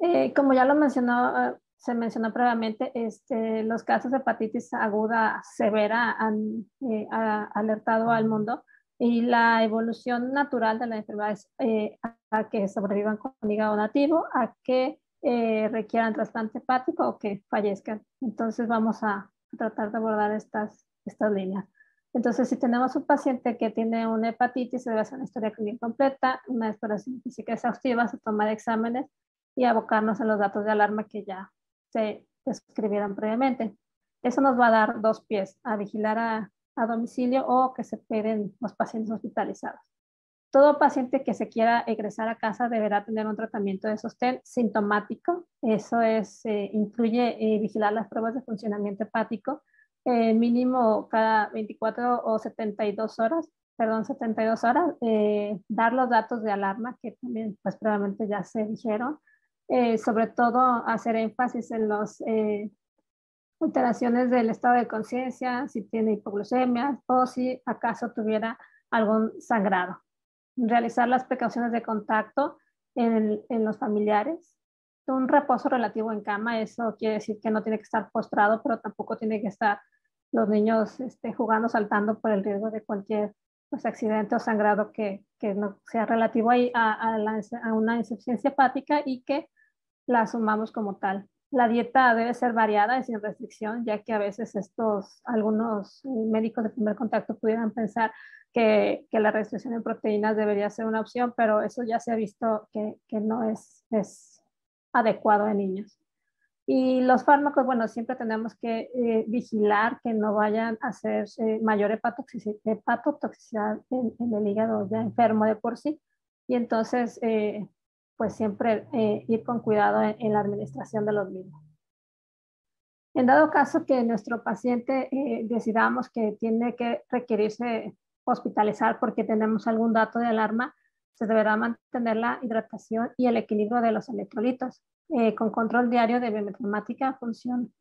Eh, como ya lo mencionó, eh, se mencionó previamente, este, los casos de hepatitis aguda severa han eh, alertado al mundo y la evolución natural de la enfermedad es eh, a que sobrevivan con hígado nativo, a que eh, requieran trasplante hepático o que fallezcan. Entonces vamos a tratar de abordar estas, estas líneas. Entonces, si tenemos un paciente que tiene una hepatitis, se debe hacer una historia clínica completa, una exploración física exhaustiva, se tomar exámenes y abocarnos a los datos de alarma que ya se describieron previamente. Eso nos va a dar dos pies, a vigilar a a domicilio o que se queden los pacientes hospitalizados. Todo paciente que se quiera egresar a casa deberá tener un tratamiento de sostén sintomático. Eso es, eh, incluye eh, vigilar las pruebas de funcionamiento hepático eh, mínimo cada 24 o 72 horas, perdón, 72 horas, dar los datos de alarma que también pues probablemente ya se dijeron, sobre todo hacer énfasis en los alteraciones del estado de conciencia, si tiene hipoglucemia o si acaso tuviera algún sangrado. Realizar las precauciones de contacto en, los familiares. Un reposo relativo en cama, eso quiere decir que no tiene que estar postrado, pero tampoco tiene que estar los niños este, jugando, saltando por el riesgo de cualquier pues, accidente o sangrado que, no sea relativo a, a una insuficiencia hepática y que la asumamos como tal. La dieta debe ser variada y sin restricción, ya que a veces estos, algunos eh, médicos de primer contacto pudieran pensar que, la restricción en proteínas debería ser una opción, pero eso ya se ha visto que, no es, adecuado en niños. Y los fármacos, bueno, siempre tenemos que eh, vigilar que no vayan a ser eh, mayor hepatotoxicidad, en, el hígado ya enfermo de por sí. Y entonces pues siempre eh, ir con cuidado en, la administración de los mismos. En dado caso que nuestro paciente eh, decidamos que tiene que requerirse hospitalizar porque tenemos algún dato de alarma, se deberá mantener la hidratación y el equilibrio de los electrolitos eh, con control diario de biometromática, función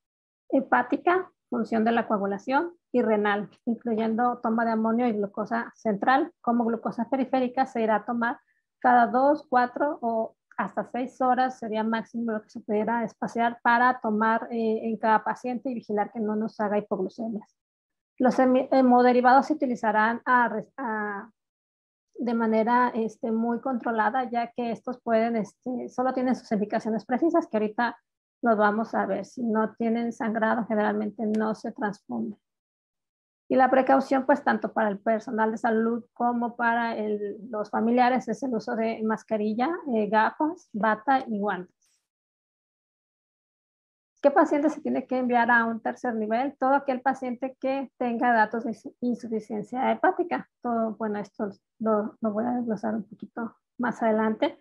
hepática, función de la coagulación y renal, incluyendo toma de amonio y glucosa central. Como glucosa periférica se irá a tomar cada dos, cuatro o hasta seis horas sería máximo lo que se pudiera espaciar para tomar eh, en cada paciente y vigilar que no nos haga hipoglucemias. Los hemoderivados se utilizarán de manera este, muy controlada, ya que estos pueden, este, solo tienen sus indicaciones precisas, que ahorita los vamos a ver. Si no tienen sangrado, generalmente no se transfunde. Y la precaución, pues tanto para el personal de salud como para los familiares, es el uso de mascarilla, eh, gafas, bata y guantes. ¿Qué paciente se tiene que enviar a un tercer nivel? Todo aquel paciente que tenga datos de insuficiencia hepática. Todo, bueno, esto lo, voy a desglosar un poquito más adelante.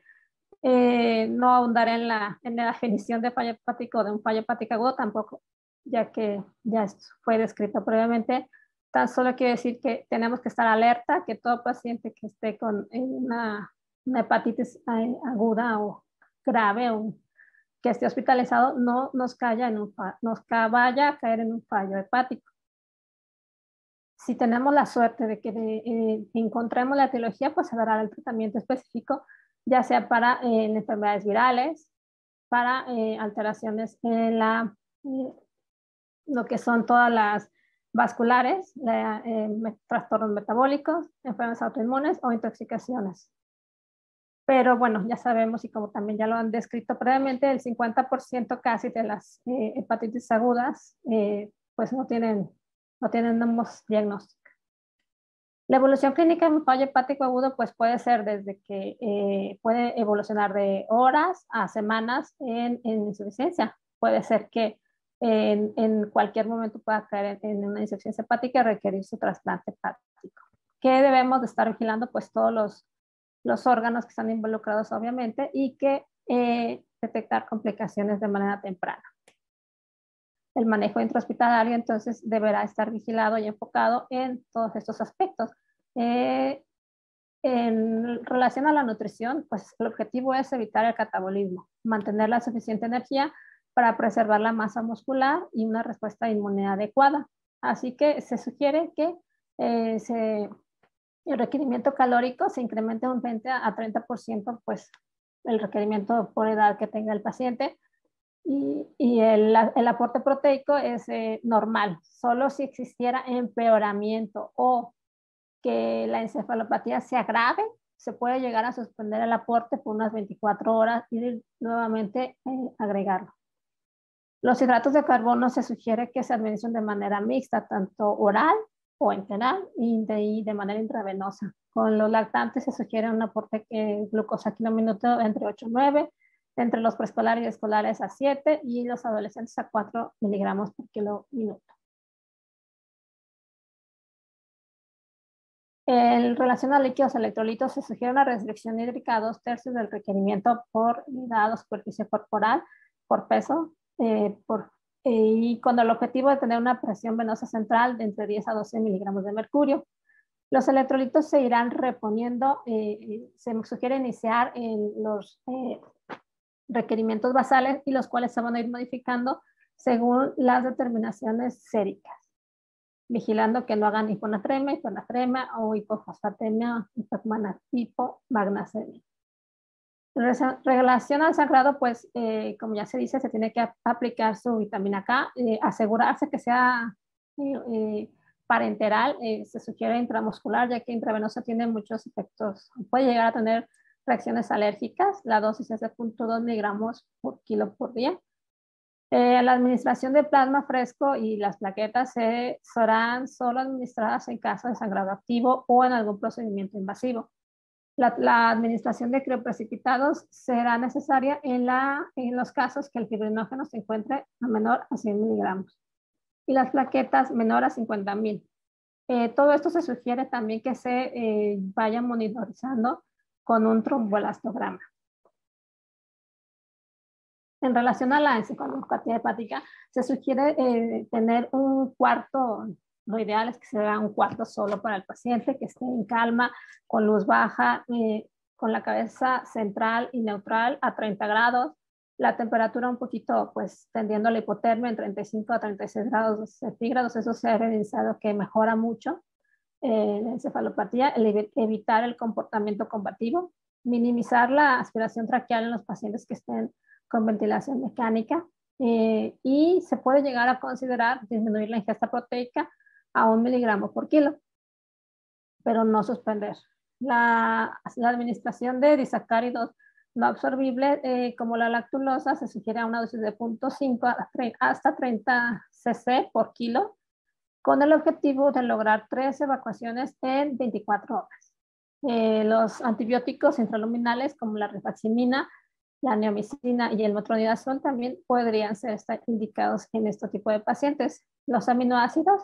Eh, no ahondaré en la, en la definición de fallo hepático de un fallo hepático agudo tampoco, ya que ya fue descrito previamente. Tan solo quiero decir que tenemos que estar alerta, que todo paciente que esté con eh, una, hepatitis eh, aguda o grave o que esté hospitalizado no nos, calla en un, nos vaya a caer en un fallo hepático. Si tenemos la suerte de que eh, encontremos la etiología, pues se dará el tratamiento específico, ya sea para enfermedades virales, para alteraciones en la, lo que son todas las vasculares, eh, trastornos metabólicos, enfermedades autoinmunes o intoxicaciones. Pero bueno, ya sabemos y como también ya lo han descrito previamente, el 50% casi de las eh, hepatitis agudas eh, pues no tienen, no tienen La evolución clínica en un fallo hepático agudo pues puede ser desde que puede evolucionar de horas a semanas en, insuficiencia. Puede ser que en, cualquier momento pueda caer en, una insuficiencia hepática y requerir su trasplante hepático. ¿Qué debemos de estar vigilando? Pues todos los, órganos que están involucrados, obviamente, y que eh, detectar complicaciones de manera temprana. El manejo intrahospitalario entonces deberá estar vigilado y enfocado en todos estos aspectos. Eh, en relación a la nutrición, pues el objetivo es evitar el catabolismo, mantener la suficiente energía para preservar la masa muscular y una respuesta inmune adecuada. Así que se sugiere que eh, el requerimiento calórico se incremente un 20 a 30%, pues el requerimiento por edad que tenga el paciente. Y, el, aporte proteico es eh, normal, solo si existiera empeoramiento o que la encefalopatía se agrave, se puede llegar a suspender el aporte por unas 24 horas y nuevamente eh, agregarlo. Los hidratos de carbono se sugiere que se administren de manera mixta, tanto oral o enteral y de, y de manera intravenosa. Con los lactantes se sugiere un aporte de eh, glucosa kilo minuto entre 8 y 9, entre los preescolares y escolares a 7 y los adolescentes a 4 miligramos por kilo minuto. En relación a líquidos electrolitos, se sugiere una restricción hídrica a dos tercios del requerimiento por unidad o superficie corporal por peso eh, por, y con el objetivo de tener una presión venosa central de entre 10 a 12 miligramos de mercurio. Los electrolitos se irán reponiendo, eh, eh, se sugiere iniciar en los requerimientos basales y los cuales se van a ir modificando según las determinaciones séricas, vigilando que no hagan hiponatremia, hiponatremia o hipofosfatemia, hipomagnacemia. En Relación al sangrado, pues, eh, como ya se dice, se tiene que aplicar su vitamina K, eh, asegurarse que sea eh, parenteral, se sugiere intramuscular, ya que intravenosa tiene muchos efectos, puede llegar a tener reacciones alérgicas, la dosis es de 0.2 miligramos por kilo por día. la administración de plasma fresco y las plaquetas se serán solo administradas en caso de sangrado activo o en algún procedimiento invasivo la, administración de crioprecipitados será necesaria en, en los casos que el fibrinógeno se encuentre a menor a 100 miligramos y las plaquetas menor a 50 mil. Eh, todo esto se sugiere también que se eh, vaya monitorizando con un trombolastograma. En relación a la encefalopatía hepática, se sugiere eh, tener un cuarto lo ideal es que se vea un cuarto solo para el paciente, que esté en calma, con luz baja, eh, con la cabeza central y neutral a 30 grados, la temperatura un poquito, pues tendiendo a la hipotermia en 35 a 36 grados centígrados, eso se ha realizado que mejora mucho eh, la encefalopatía, evitar el comportamiento combativo, minimizar la aspiración traqueal en los pacientes que estén con ventilación mecánica eh, y se puede llegar a considerar disminuir la ingesta proteica a un miligramo por kilo, pero no suspender. La, administración de disacáridos no absorbibles eh, como la lactulosa se sugiere a una dosis de 0.5 hasta 30 cc por kilo con el objetivo de lograr tres evacuaciones en 24 horas. Eh, los antibióticos intraluminales como la rifaximina, la neomicina y el metronidazol también podrían ser indicados en este tipo de pacientes. Los aminoácidos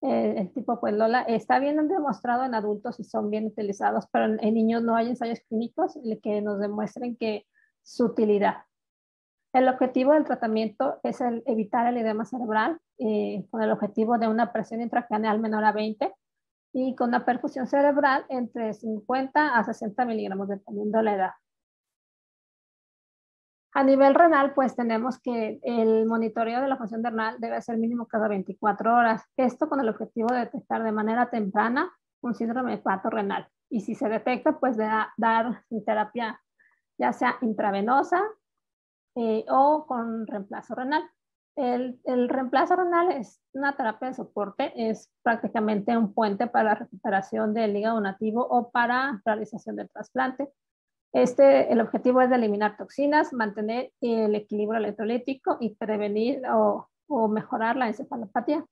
eh, el tipo pues Lola, está bien demostrado en adultos y son bien utilizados, pero en, niños no hay ensayos clínicos que nos demuestren que su utilidad. El objetivo del tratamiento es evitar el edema cerebral eh, con el objetivo de una presión intracraneal menor a 20 y con una perfusión cerebral entre 50 a 60 miligramos dependiendo de la edad. A nivel renal, pues tenemos que el monitoreo de la función de renal debe ser mínimo cada 24 horas. Esto con el objetivo de detectar de manera temprana un síndrome hepato renal. Y si se detecta, pues de dar terapia ya sea intravenosa eh, o con reemplazo renal. El, el, reemplazo renal es una terapia de soporte, es prácticamente un puente para la recuperación del hígado nativo o para realización del trasplante. Este, el objetivo es eliminar toxinas, mantener el equilibrio electrolítico y prevenir o, mejorar la encefalopatía.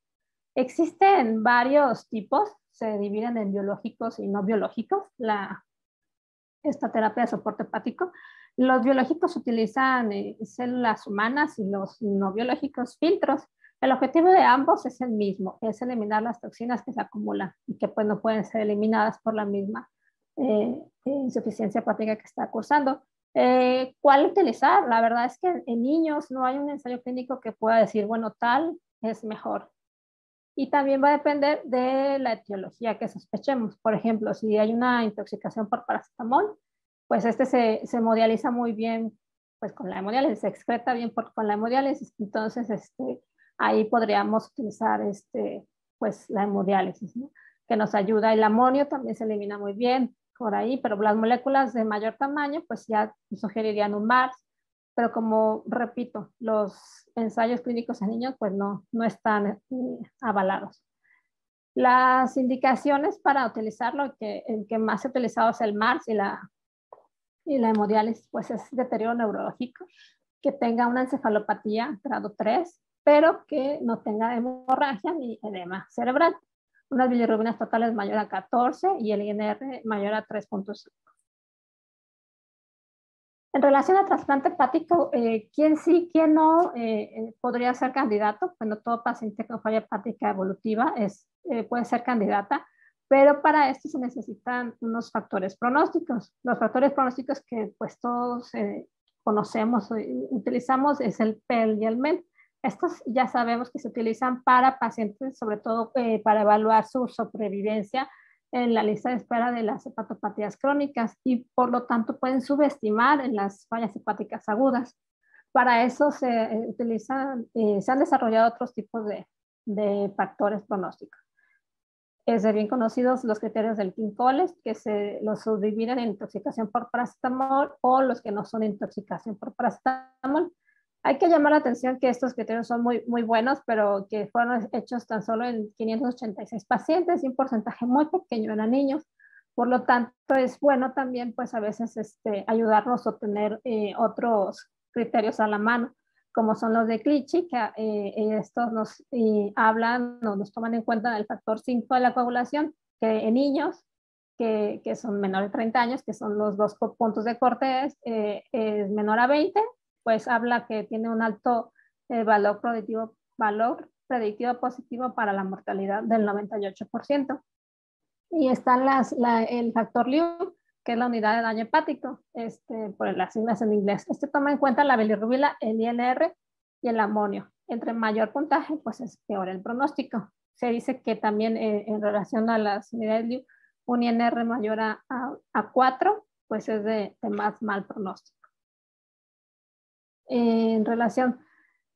Existen varios tipos, se dividen en biológicos y no biológicos, esta terapia de soporte hepático. Los biológicos utilizan eh, células humanas y los no biológicos filtros. El objetivo de ambos es el mismo, es eliminar las toxinas que se acumulan y que pues, no pueden ser eliminadas por la misma eh, eh, insuficiencia hepática que está cursando. Eh, ¿Cuál utilizar? La verdad es que en niños no hay un ensayo clínico que pueda decir, bueno, tal es mejor. Y también va a depender de la etiología que sospechemos. Por ejemplo, si hay una intoxicación por paracetamol, pues este se, se muy bien pues con la hemodiálisis, se excreta bien con la hemodiálisis. Entonces, este, ahí podríamos utilizar este, pues, la hemodiálisis, que nos ayuda. El amonio también se elimina muy bien por ahí, pero las moléculas de mayor tamaño pues ya sugerirían un MARS, pero como repito, los ensayos clínicos en niños pues no, no están eh, avalados. Las indicaciones para utilizarlo, que el que más se utilizado es el MARS y la, y la hemodiálisis, pues es deterioro neurológico, que tenga una encefalopatía grado 3, pero que no tenga hemorragia ni edema cerebral unas bilirrubinas totales mayor a 14 y el INR mayor a 3.5. En relación al trasplante hepático, eh, ¿quién sí, quién no eh, eh, podría ser candidato? Bueno, todo paciente con falla hepática evolutiva es, puede ser candidata, pero para esto se necesitan unos factores pronósticos. Los factores pronósticos que pues todos conocemos, y utilizamos es el PEL y el MEL. Estos ya sabemos que se utilizan para pacientes, sobre todo eh, para evaluar su sobrevivencia en la lista de espera de las hepatopatías crónicas y por lo tanto pueden subestimar en las fallas hepáticas agudas. Para eso se, eh, utilizan, eh, se han desarrollado otros tipos de, factores pronósticos. Es de bien conocidos los criterios del King que se los subdividen en intoxicación por paracetamol o los que no son intoxicación por paracetamol hay que llamar la atención que estos criterios son muy, muy buenos, pero que fueron hechos tan solo en 586 pacientes y un porcentaje muy pequeño eran niños. Por lo tanto, es bueno también, pues a veces, este, ayudarnos a tener eh, otros criterios a la mano, como son los de Clichy, que eh, estos nos eh, hablan, o nos toman en cuenta el factor 5 de la coagulación, que en niños, que, que son menores de 30 años, que son los dos puntos de corte, es menor a 20 pues habla que tiene un alto eh, valor, predictivo, valor predictivo positivo para la mortalidad del 98%. Y está las, el factor Liu, que es la unidad de daño hepático, este, por las siglas en inglés. Este toma en cuenta la bilirrubina, el INR y el amonio. Entre mayor puntaje, pues es peor el pronóstico. Se dice que también eh, en relación a las unidades Liu, un INR mayor a, a, 4, pues es de más mal pronóstico en relación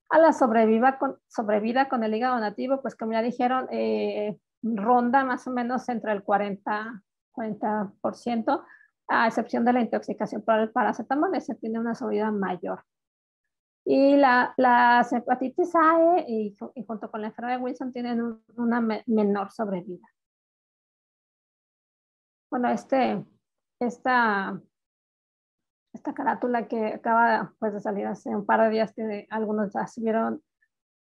a la sobrevida con, sobrevida con el hígado nativo, pues como ya dijeron, eh, ronda más o menos entre el 40, a excepción de la intoxicación por el paracetamol, ese tiene una subida mayor. Y la, hepatitis A e, y, junto con la enfermedad de Wilson tienen una menor sobrevida. Bueno, este, esta esta carátula que acaba pues, de salir hace un par de días que algunos ya vieron,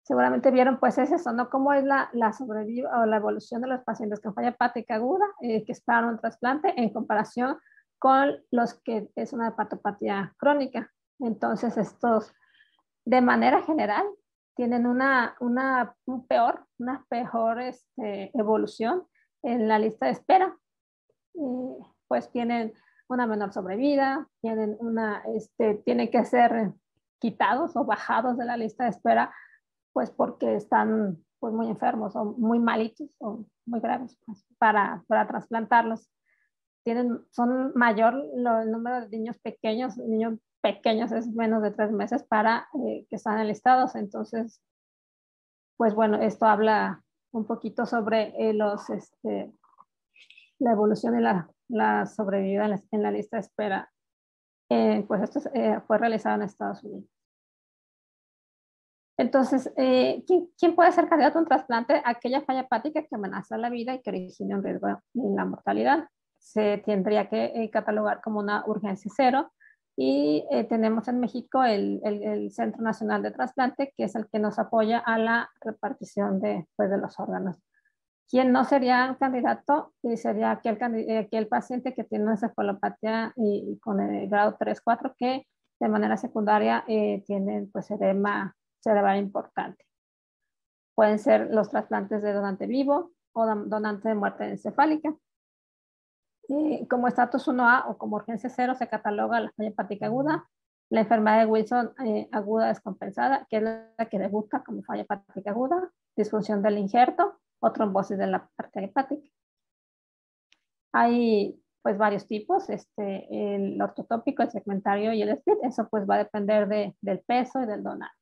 seguramente vieron, pues es eso, ¿no? Cómo es la, la o la evolución de los pacientes con falla hepática aguda eh, que esperan un trasplante en comparación con los que es una hepatopatía crónica. Entonces, estos, de manera general, tienen una, una peor, unas este, evolución en la lista de espera. Eh, pues tienen una menor sobrevida, tienen, una, este, tienen que ser quitados o bajados de la lista de espera, pues porque están pues, muy enfermos o muy malitos o muy graves pues, para, trasplantarlos. Tienen, son mayor el número de niños pequeños, niños pequeños es menos de tres meses para eh, que están enlistados. Entonces, pues bueno, esto habla un poquito sobre eh, los, este, la evolución y la la sobrevivida en la, lista de espera, eh, pues esto eh, fue realizado en Estados Unidos. Entonces, eh, ¿quién, puede ser candidato a un trasplante? Aquella falla hepática que amenaza la vida y que origina un riesgo en la mortalidad. Se tendría que catalogar como una urgencia cero. Y tenemos en México el, Centro Nacional de Trasplante, que es el que nos apoya a la repartición de pues, los órganos ¿Quién no sería un candidato sería eh, aquel, paciente que tiene una cefalopatía y, con el grado 3-4 que de manera secundaria eh, tienen pues edema cerebral importante. Pueden ser los trasplantes de donante vivo o donante de muerte encefálica. como estatus 1A o como urgencia 0 se cataloga la falla hepática aguda, la enfermedad de Wilson eh, aguda descompensada, que es la que debuta como falla hepática aguda, disfunción del injerto, o trombosis de la parte hepática. Hay pues varios tipos, este, el ortotópico, el segmentario y el split. Eso pues va a depender de, del peso y del donante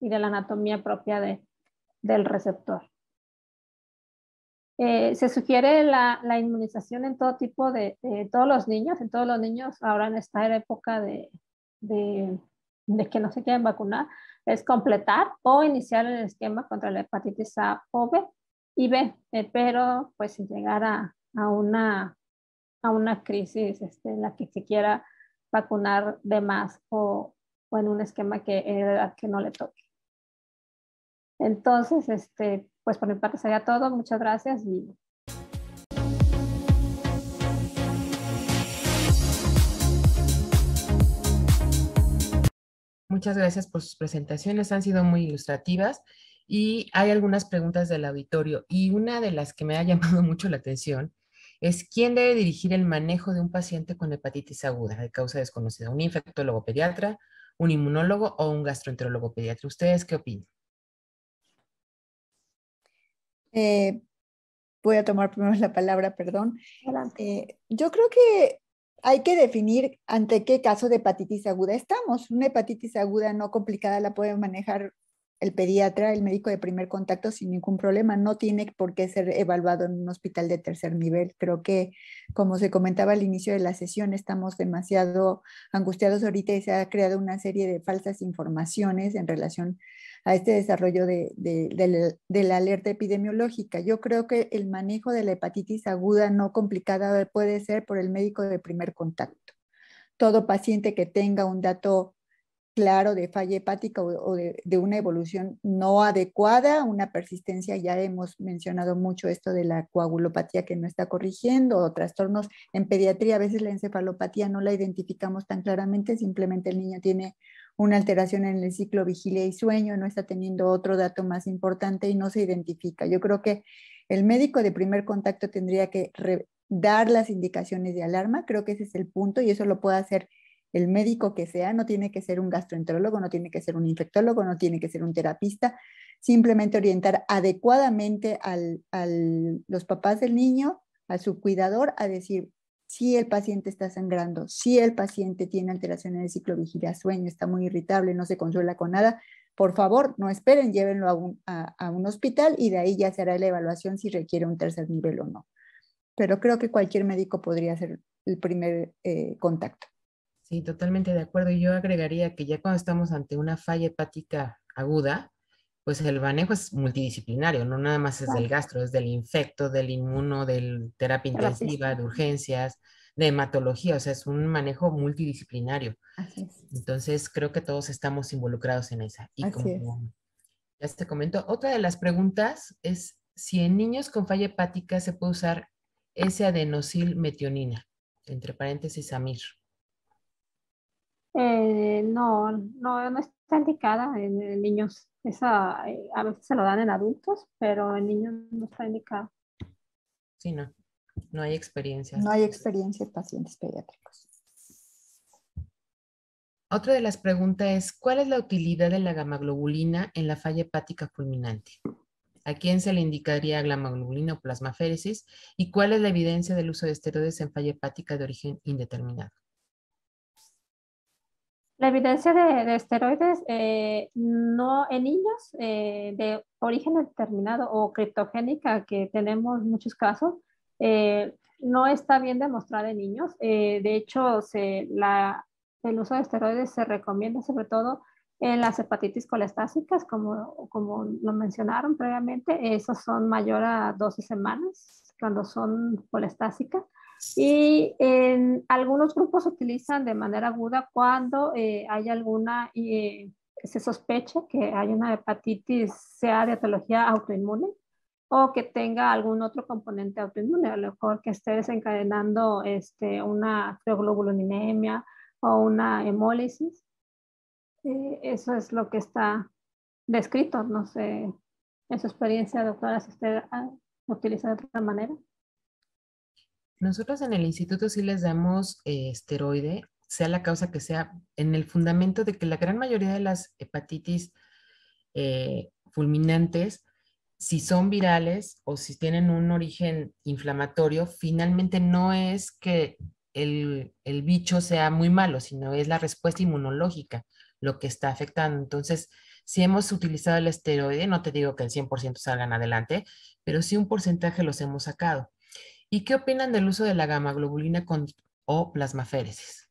y de la anatomía propia de, del receptor. Eh, se sugiere la, la, inmunización en todo tipo de, de, todos los niños, en todos los niños ahora en esta época de, de, de, que no se quieren vacunar, es completar o iniciar el esquema contra la hepatitis A o B y ve pero pues si llegara a una, a una crisis este, en la que se quiera vacunar de más o, en un esquema que, eh, que no le toque. Entonces, este, pues por mi parte sería todo. Muchas gracias y Muchas gracias por sus presentaciones, han sido muy ilustrativas y hay algunas preguntas del auditorio y una de las que me ha llamado mucho la atención es quién debe dirigir el manejo de un paciente con hepatitis aguda de causa desconocida, un infectólogo pediatra, un inmunólogo o un gastroenterólogo pediatra. ¿Ustedes qué opinan? Eh, voy a tomar primero la palabra, perdón. Eh, yo creo que hay que definir ante qué caso de hepatitis aguda estamos. Una hepatitis aguda no complicada la puede manejar el pediatra, el médico de primer contacto sin ningún problema. No tiene por qué ser evaluado en un hospital de tercer nivel. Creo que, como se comentaba al inicio de la sesión, estamos demasiado angustiados ahorita y se ha creado una serie de falsas informaciones en relación a este desarrollo de, la alerta epidemiológica. Yo creo que el manejo de la hepatitis aguda no complicada puede ser por el médico de primer contacto. Todo paciente que tenga un dato claro de falla hepática o, de, de, una evolución no adecuada, una persistencia, ya hemos mencionado mucho esto de la coagulopatía que no está corrigiendo, o trastornos en pediatría, a veces la encefalopatía no la identificamos tan claramente, simplemente el niño tiene una alteración en el ciclo vigilia y sueño, no está teniendo otro dato más importante y no se identifica. Yo creo que el médico de primer contacto tendría que dar las indicaciones de alarma, creo que ese es el punto y eso lo puede hacer el médico que sea, no tiene que ser un gastroenterólogo, no tiene que ser un infectólogo, no tiene que ser un terapista, simplemente orientar adecuadamente a los papás del niño, a su cuidador, a decir si el paciente está sangrando, si el paciente tiene alteraciones del ciclo vigilia sueño, está muy irritable, no se consuela con nada, por favor, no esperen, llévenlo a un, hospital y de ahí ya será la evaluación si requiere un tercer nivel o no. Pero creo que cualquier médico podría ser el primer eh, contacto. Sí, totalmente de acuerdo. Y yo agregaría que ya cuando estamos ante una falla hepática aguda, pues el manejo es multidisciplinario, no nada más es del gastro, es del infecto, del inmuno, de terapia intensiva, de urgencias, de hematología, o sea, es un manejo multidisciplinario. Entonces, creo que todos estamos involucrados en esa. Y como ya te comentó. otra de las preguntas es si en niños con falla hepática se puede usar ese adenosil metionina, entre paréntesis AMIR. Eh, no, no, no está indicada en, niños. Esa, eh, a veces se lo dan en adultos, pero en niños no está indicada. Sí, no. No hay experiencia. No hay experiencia en pacientes pediátricos. Otra de las preguntas es, ¿cuál es la utilidad de la gamaglobulina en la falla hepática fulminante? ¿A quién se le indicaría gamaglobulina o plasmaféresis? ¿Y cuál es la evidencia del uso de esteroides en falla hepática de origen indeterminado? La evidencia de, esteroides eh, no en niños eh, de origen determinado o criptogénica, que tenemos muchos casos, eh, no está bien demostrada en niños. de hecho, el uso de esteroides se recomienda sobre todo en las hepatitis colestásicas, como, como lo mencionaron previamente, esas son mayor a 12 semanas cuando son colestásicas. Y en algunos grupos utilizan de manera aguda cuando eh, hay alguna, eh, se sospecha que hay una hepatitis, sea de etiología autoinmune o que tenga algún otro componente autoinmune, a lo mejor que esté desencadenando este, una creoglobulinemia o una hemólisis. Eh, eso es lo que está descrito, no sé, en su experiencia, doctora, si usted ah, utiliza de otra manera. Nosotros en el instituto sí les damos eh, esteroide, sea la causa que sea, en el fundamento de que la gran mayoría de las hepatitis eh, fulminantes, si son virales o si tienen un origen inflamatorio, finalmente no es que el, el bicho sea muy malo, sino es la respuesta inmunológica lo que está afectando. Entonces, si hemos utilizado el esteroide, no te digo que el 100% salgan adelante, pero sí un porcentaje los hemos sacado. ¿Y qué opinan del uso de la gamma globulina o plasmaféresis?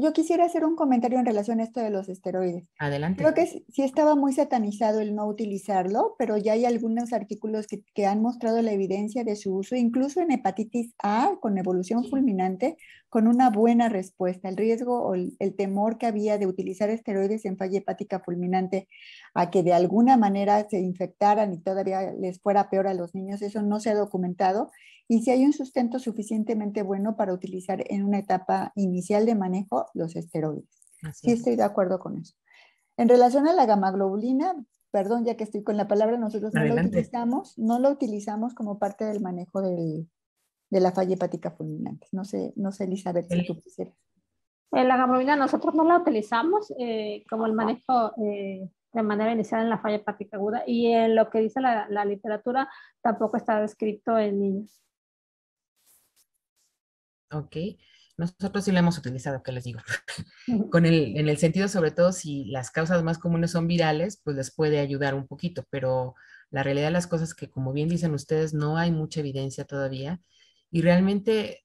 Yo, quisiera hacer un comentario en relación a esto de los esteroides. Adelante. Creo que sí, estaba muy satanizado el no utilizarlo, pero ya hay algunos artículos que, han mostrado la evidencia de su uso, incluso en hepatitis A con evolución fulminante, con una buena respuesta. El riesgo o el temor que había de utilizar esteroides en falla hepática fulminante a que de alguna manera se infectaran y todavía les fuera peor a los niños, eso no se ha documentado y si hay un sustento suficientemente bueno para utilizar en una etapa inicial de manejo los esteroides. sí, estoy de acuerdo con eso. En relación a la gamma perdón, ya que estoy con la palabra, nosotros no la utilizamos, no lo utilizamos como parte del manejo de la falla hepática fulminante. No sé, no sé Elizabeth, si tú quisieras. Eh, la gammaglobulina nosotros no la utilizamos eh, como el manejo eh, de manera inicial en la falla hepática aguda y en lo que dice la, la literatura tampoco está descrito en niños. Ok. Nosotros sí lo hemos utilizado, que les digo. Con el, en el sentido, sobre todo, si las causas más comunes son virales, pues les puede ayudar un poquito, pero la realidad de las cosas es que, como bien dicen ustedes, no hay mucha evidencia todavía y realmente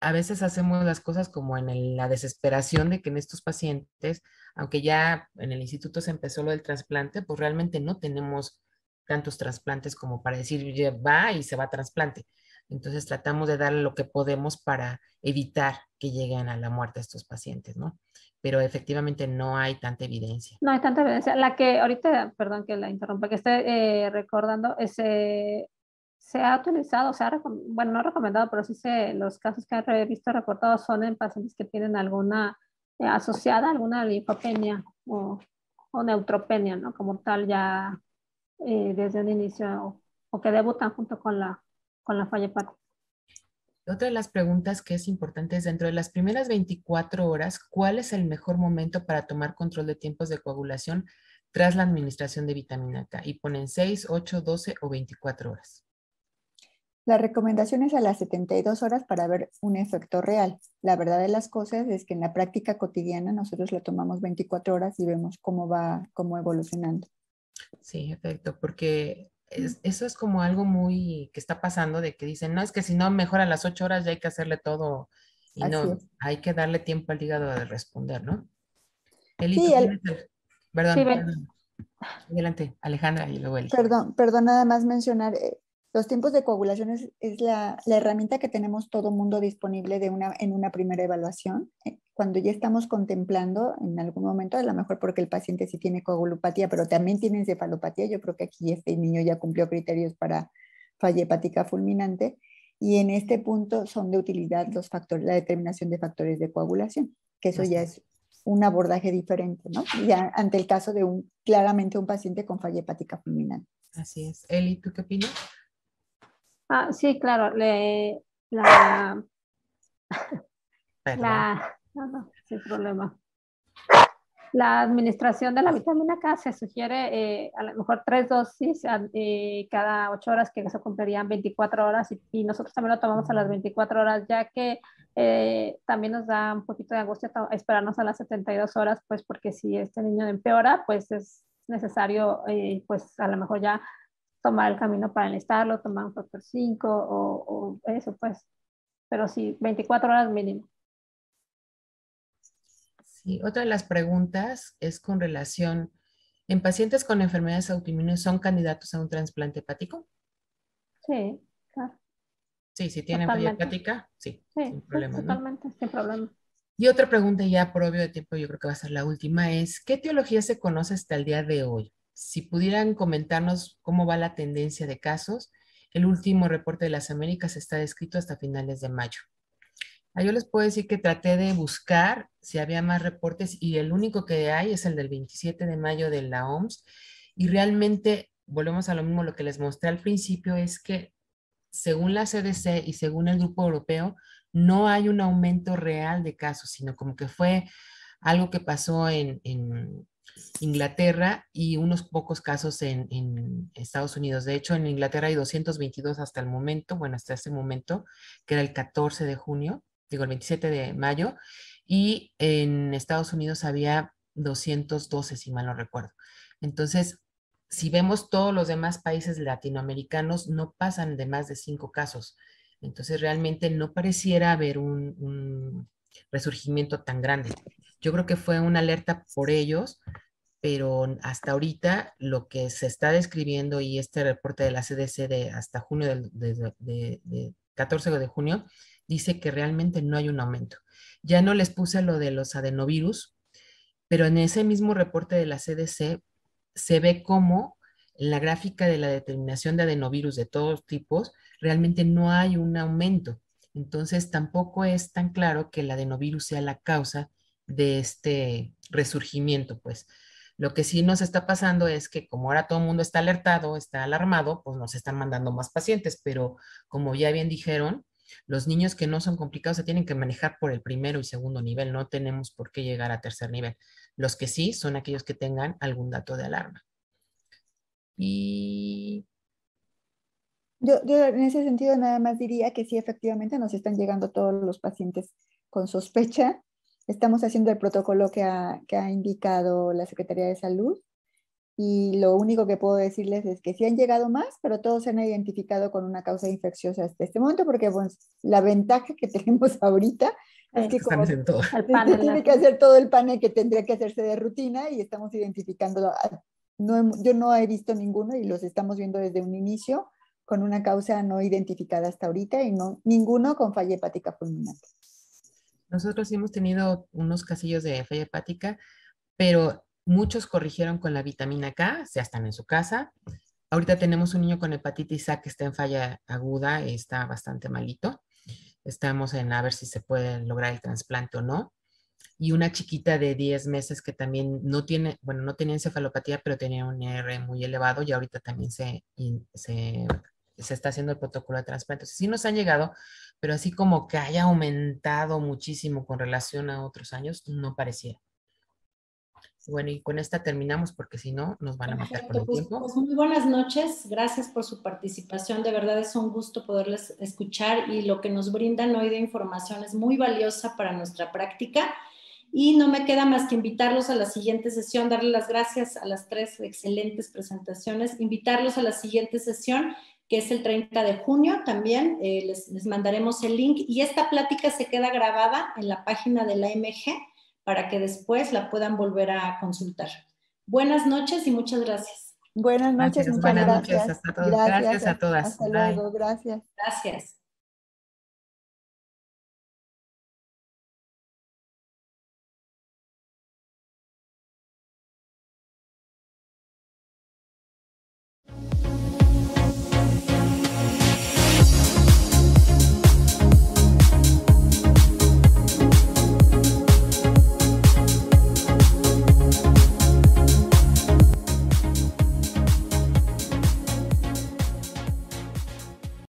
a veces hacemos las cosas como en la desesperación de que en estos pacientes, aunque ya en el instituto se empezó lo del trasplante, pues realmente no tenemos tantos trasplantes como para decir, va y se va trasplante. Entonces tratamos de darle lo que podemos para evitar que lleguen a la muerte estos pacientes, ¿no? Pero efectivamente no hay tanta evidencia. No hay tanta evidencia. La que ahorita, perdón que la interrumpa, que esté eh, recordando, se ha utilizado, se ha bueno, no recomendado, pero sí se, los casos que he visto reportados son en pacientes que tienen alguna eh, asociada, alguna linfopenia o, neutropenia, ¿no? Como tal ya eh, desde un inicio o que debutan junto con la con la falla hepática. Otra de las preguntas que es importante es dentro de las primeras 24 horas, ¿cuál es el mejor momento para tomar control de tiempos de coagulación tras la administración de vitamina K? Y ponen 6, 8, 12 o 24 horas. La recomendación es a las 72 horas para ver un efecto real. La verdad de las cosas es que en la práctica cotidiana nosotros lo tomamos 24 horas y vemos cómo va, cómo evolucionando. Sí, efecto, porque eso es como algo muy que está pasando de que dicen, no, es que si no mejora las ocho horas ya hay que hacerle todo y no, hay que darle tiempo al hígado de responder, ¿no? sí, el... Perdón, Adelante, Alejandra y luego Eli. Perdón, perdón, nada más mencionar, eh, los tiempos de coagulación es, la, la, herramienta que tenemos todo mundo disponible de una, en una primera evaluación. Eh, cuando ya estamos contemplando en algún momento, a lo mejor porque el paciente sí tiene coagulopatía, pero también tiene encefalopatía, yo creo que aquí este niño ya cumplió criterios para falla hepática fulminante, y en este punto son de utilidad los factores, la determinación de factores de coagulación, que eso ya es un abordaje diferente, ¿no? Ya ante el caso de un, claramente un paciente con falla hepática fulminante. Así es. Eli, ¿tú qué opinas? Ah, sí, claro. la, la, no, no, sin problema. La administración de la vitamina K se sugiere eh, a lo mejor tres dosis eh, cada ocho horas, que se cumplirían 24 horas, y, nosotros también lo tomamos a las 24 horas, ya que eh, también nos da un poquito de angustia esperarnos a las 72 horas, pues porque si este niño empeora, pues es necesario, pues a lo mejor ya tomar el camino para enlistarlo, tomar un factor 5 o, o eso, pues. Pero sí, 24 horas mínimo otra de las preguntas es con relación, ¿en pacientes con enfermedades autoinmunes son candidatos a un trasplante hepático? Sí, claro. Sí, si tienen hepática, sí, sí, sin problema. totalmente, sin problema. Y otra pregunta ya por obvio de tiempo, yo creo que va a ser la última, es ¿qué teología se conoce hasta el día de hoy? Si pudieran comentarnos cómo va la tendencia de casos, el último reporte de las Américas está descrito hasta finales de mayo. Ah, yo les puedo decir que traté de buscar si había más reportes y el único que hay es el del 27 de mayo de la OMS. Y realmente, volvemos a lo mismo, lo que les mostré al principio es que según la CDC y según el Grupo Europeo, no hay un aumento real de casos, sino como que fue algo que pasó en, Inglaterra y unos pocos casos en, en, Estados Unidos. De hecho, en Inglaterra hay 222 hasta el momento, bueno, hasta ese momento, que era el 14 de junio, digo el 27 de mayo, y en Estados Unidos había 212, si mal no recuerdo. Entonces, si vemos todos los demás países latinoamericanos, no pasan de más de cinco casos. Entonces, realmente no pareciera haber un, resurgimiento tan grande. Yo creo que fue una alerta por ellos, pero hasta ahorita lo que se está describiendo y este reporte de la CDC de hasta junio del de 14 de junio dice que realmente no hay un aumento. Ya no les puse lo de los adenovirus, pero en ese mismo reporte de la CDC se ve cómo en la gráfica de la determinación de adenovirus de todos tipos realmente no hay un aumento. Entonces tampoco es tan claro que el adenovirus sea la causa de este resurgimiento, pues. Lo que sí nos está pasando es que como ahora todo el mundo está alertado, está alarmado, pues nos están mandando más pacientes, pero como ya bien dijeron, los niños que no son complicados se tienen que manejar por el primero y segundo nivel, no tenemos por qué llegar a tercer nivel. Los que sí son aquellos que tengan algún dato de alarma. Y... Yo, en ese sentido nada más diría que sí, efectivamente nos están llegando todos los pacientes con sospecha. Estamos haciendo el protocolo que ha, que ha indicado la Secretaría de Salud y lo único que puedo decirles es que sí han llegado más, pero todos se han identificado con una causa infecciosa hasta este momento, porque bueno, pues, la ventaja que tenemos ahorita es que como se tiene que hacer todo el panel que tendría que hacerse de rutina y estamos identificando, ah, No, yo no he visto ninguno y los estamos viendo desde un inicio con una causa no identificada hasta ahorita y no, ninguno con falla hepática fulminante. Nosotros hemos tenido unos casillos de falla hepática, pero Muchos corrigieron con la vitamina K, ya están en su casa. Ahorita tenemos un niño con hepatitis A que está en falla aguda, y está bastante malito. Estamos en a ver si se puede lograr el trasplante o no. Y una chiquita de 10 meses que también no tiene, bueno, no tenía encefalopatía, pero tenía un R muy elevado y ahorita también se, se está haciendo el protocolo de trasplante. sí nos han llegado, pero así como que haya aumentado muchísimo con relación a otros años, no parecía. Bueno, y con esta terminamos porque si no nos van a matar por pues, tiempo. Pues, muy buenas noches, gracias por su participación. De verdad es un gusto poderles escuchar y lo que nos brindan hoy de información es muy valiosa para nuestra práctica. Y no me queda más que invitarlos a la siguiente sesión, darle las gracias a las tres excelentes presentaciones, invitarlos a la siguiente sesión que es el 30 de junio también. Eh, les, les, mandaremos el link y esta plática se queda grabada en la página de la MG para que después la puedan volver a consultar. Buenas noches y muchas gracias. Buenas noches, muchas gracias. a todos. Gracias, a todas. Hasta luego, gracias. Gracias.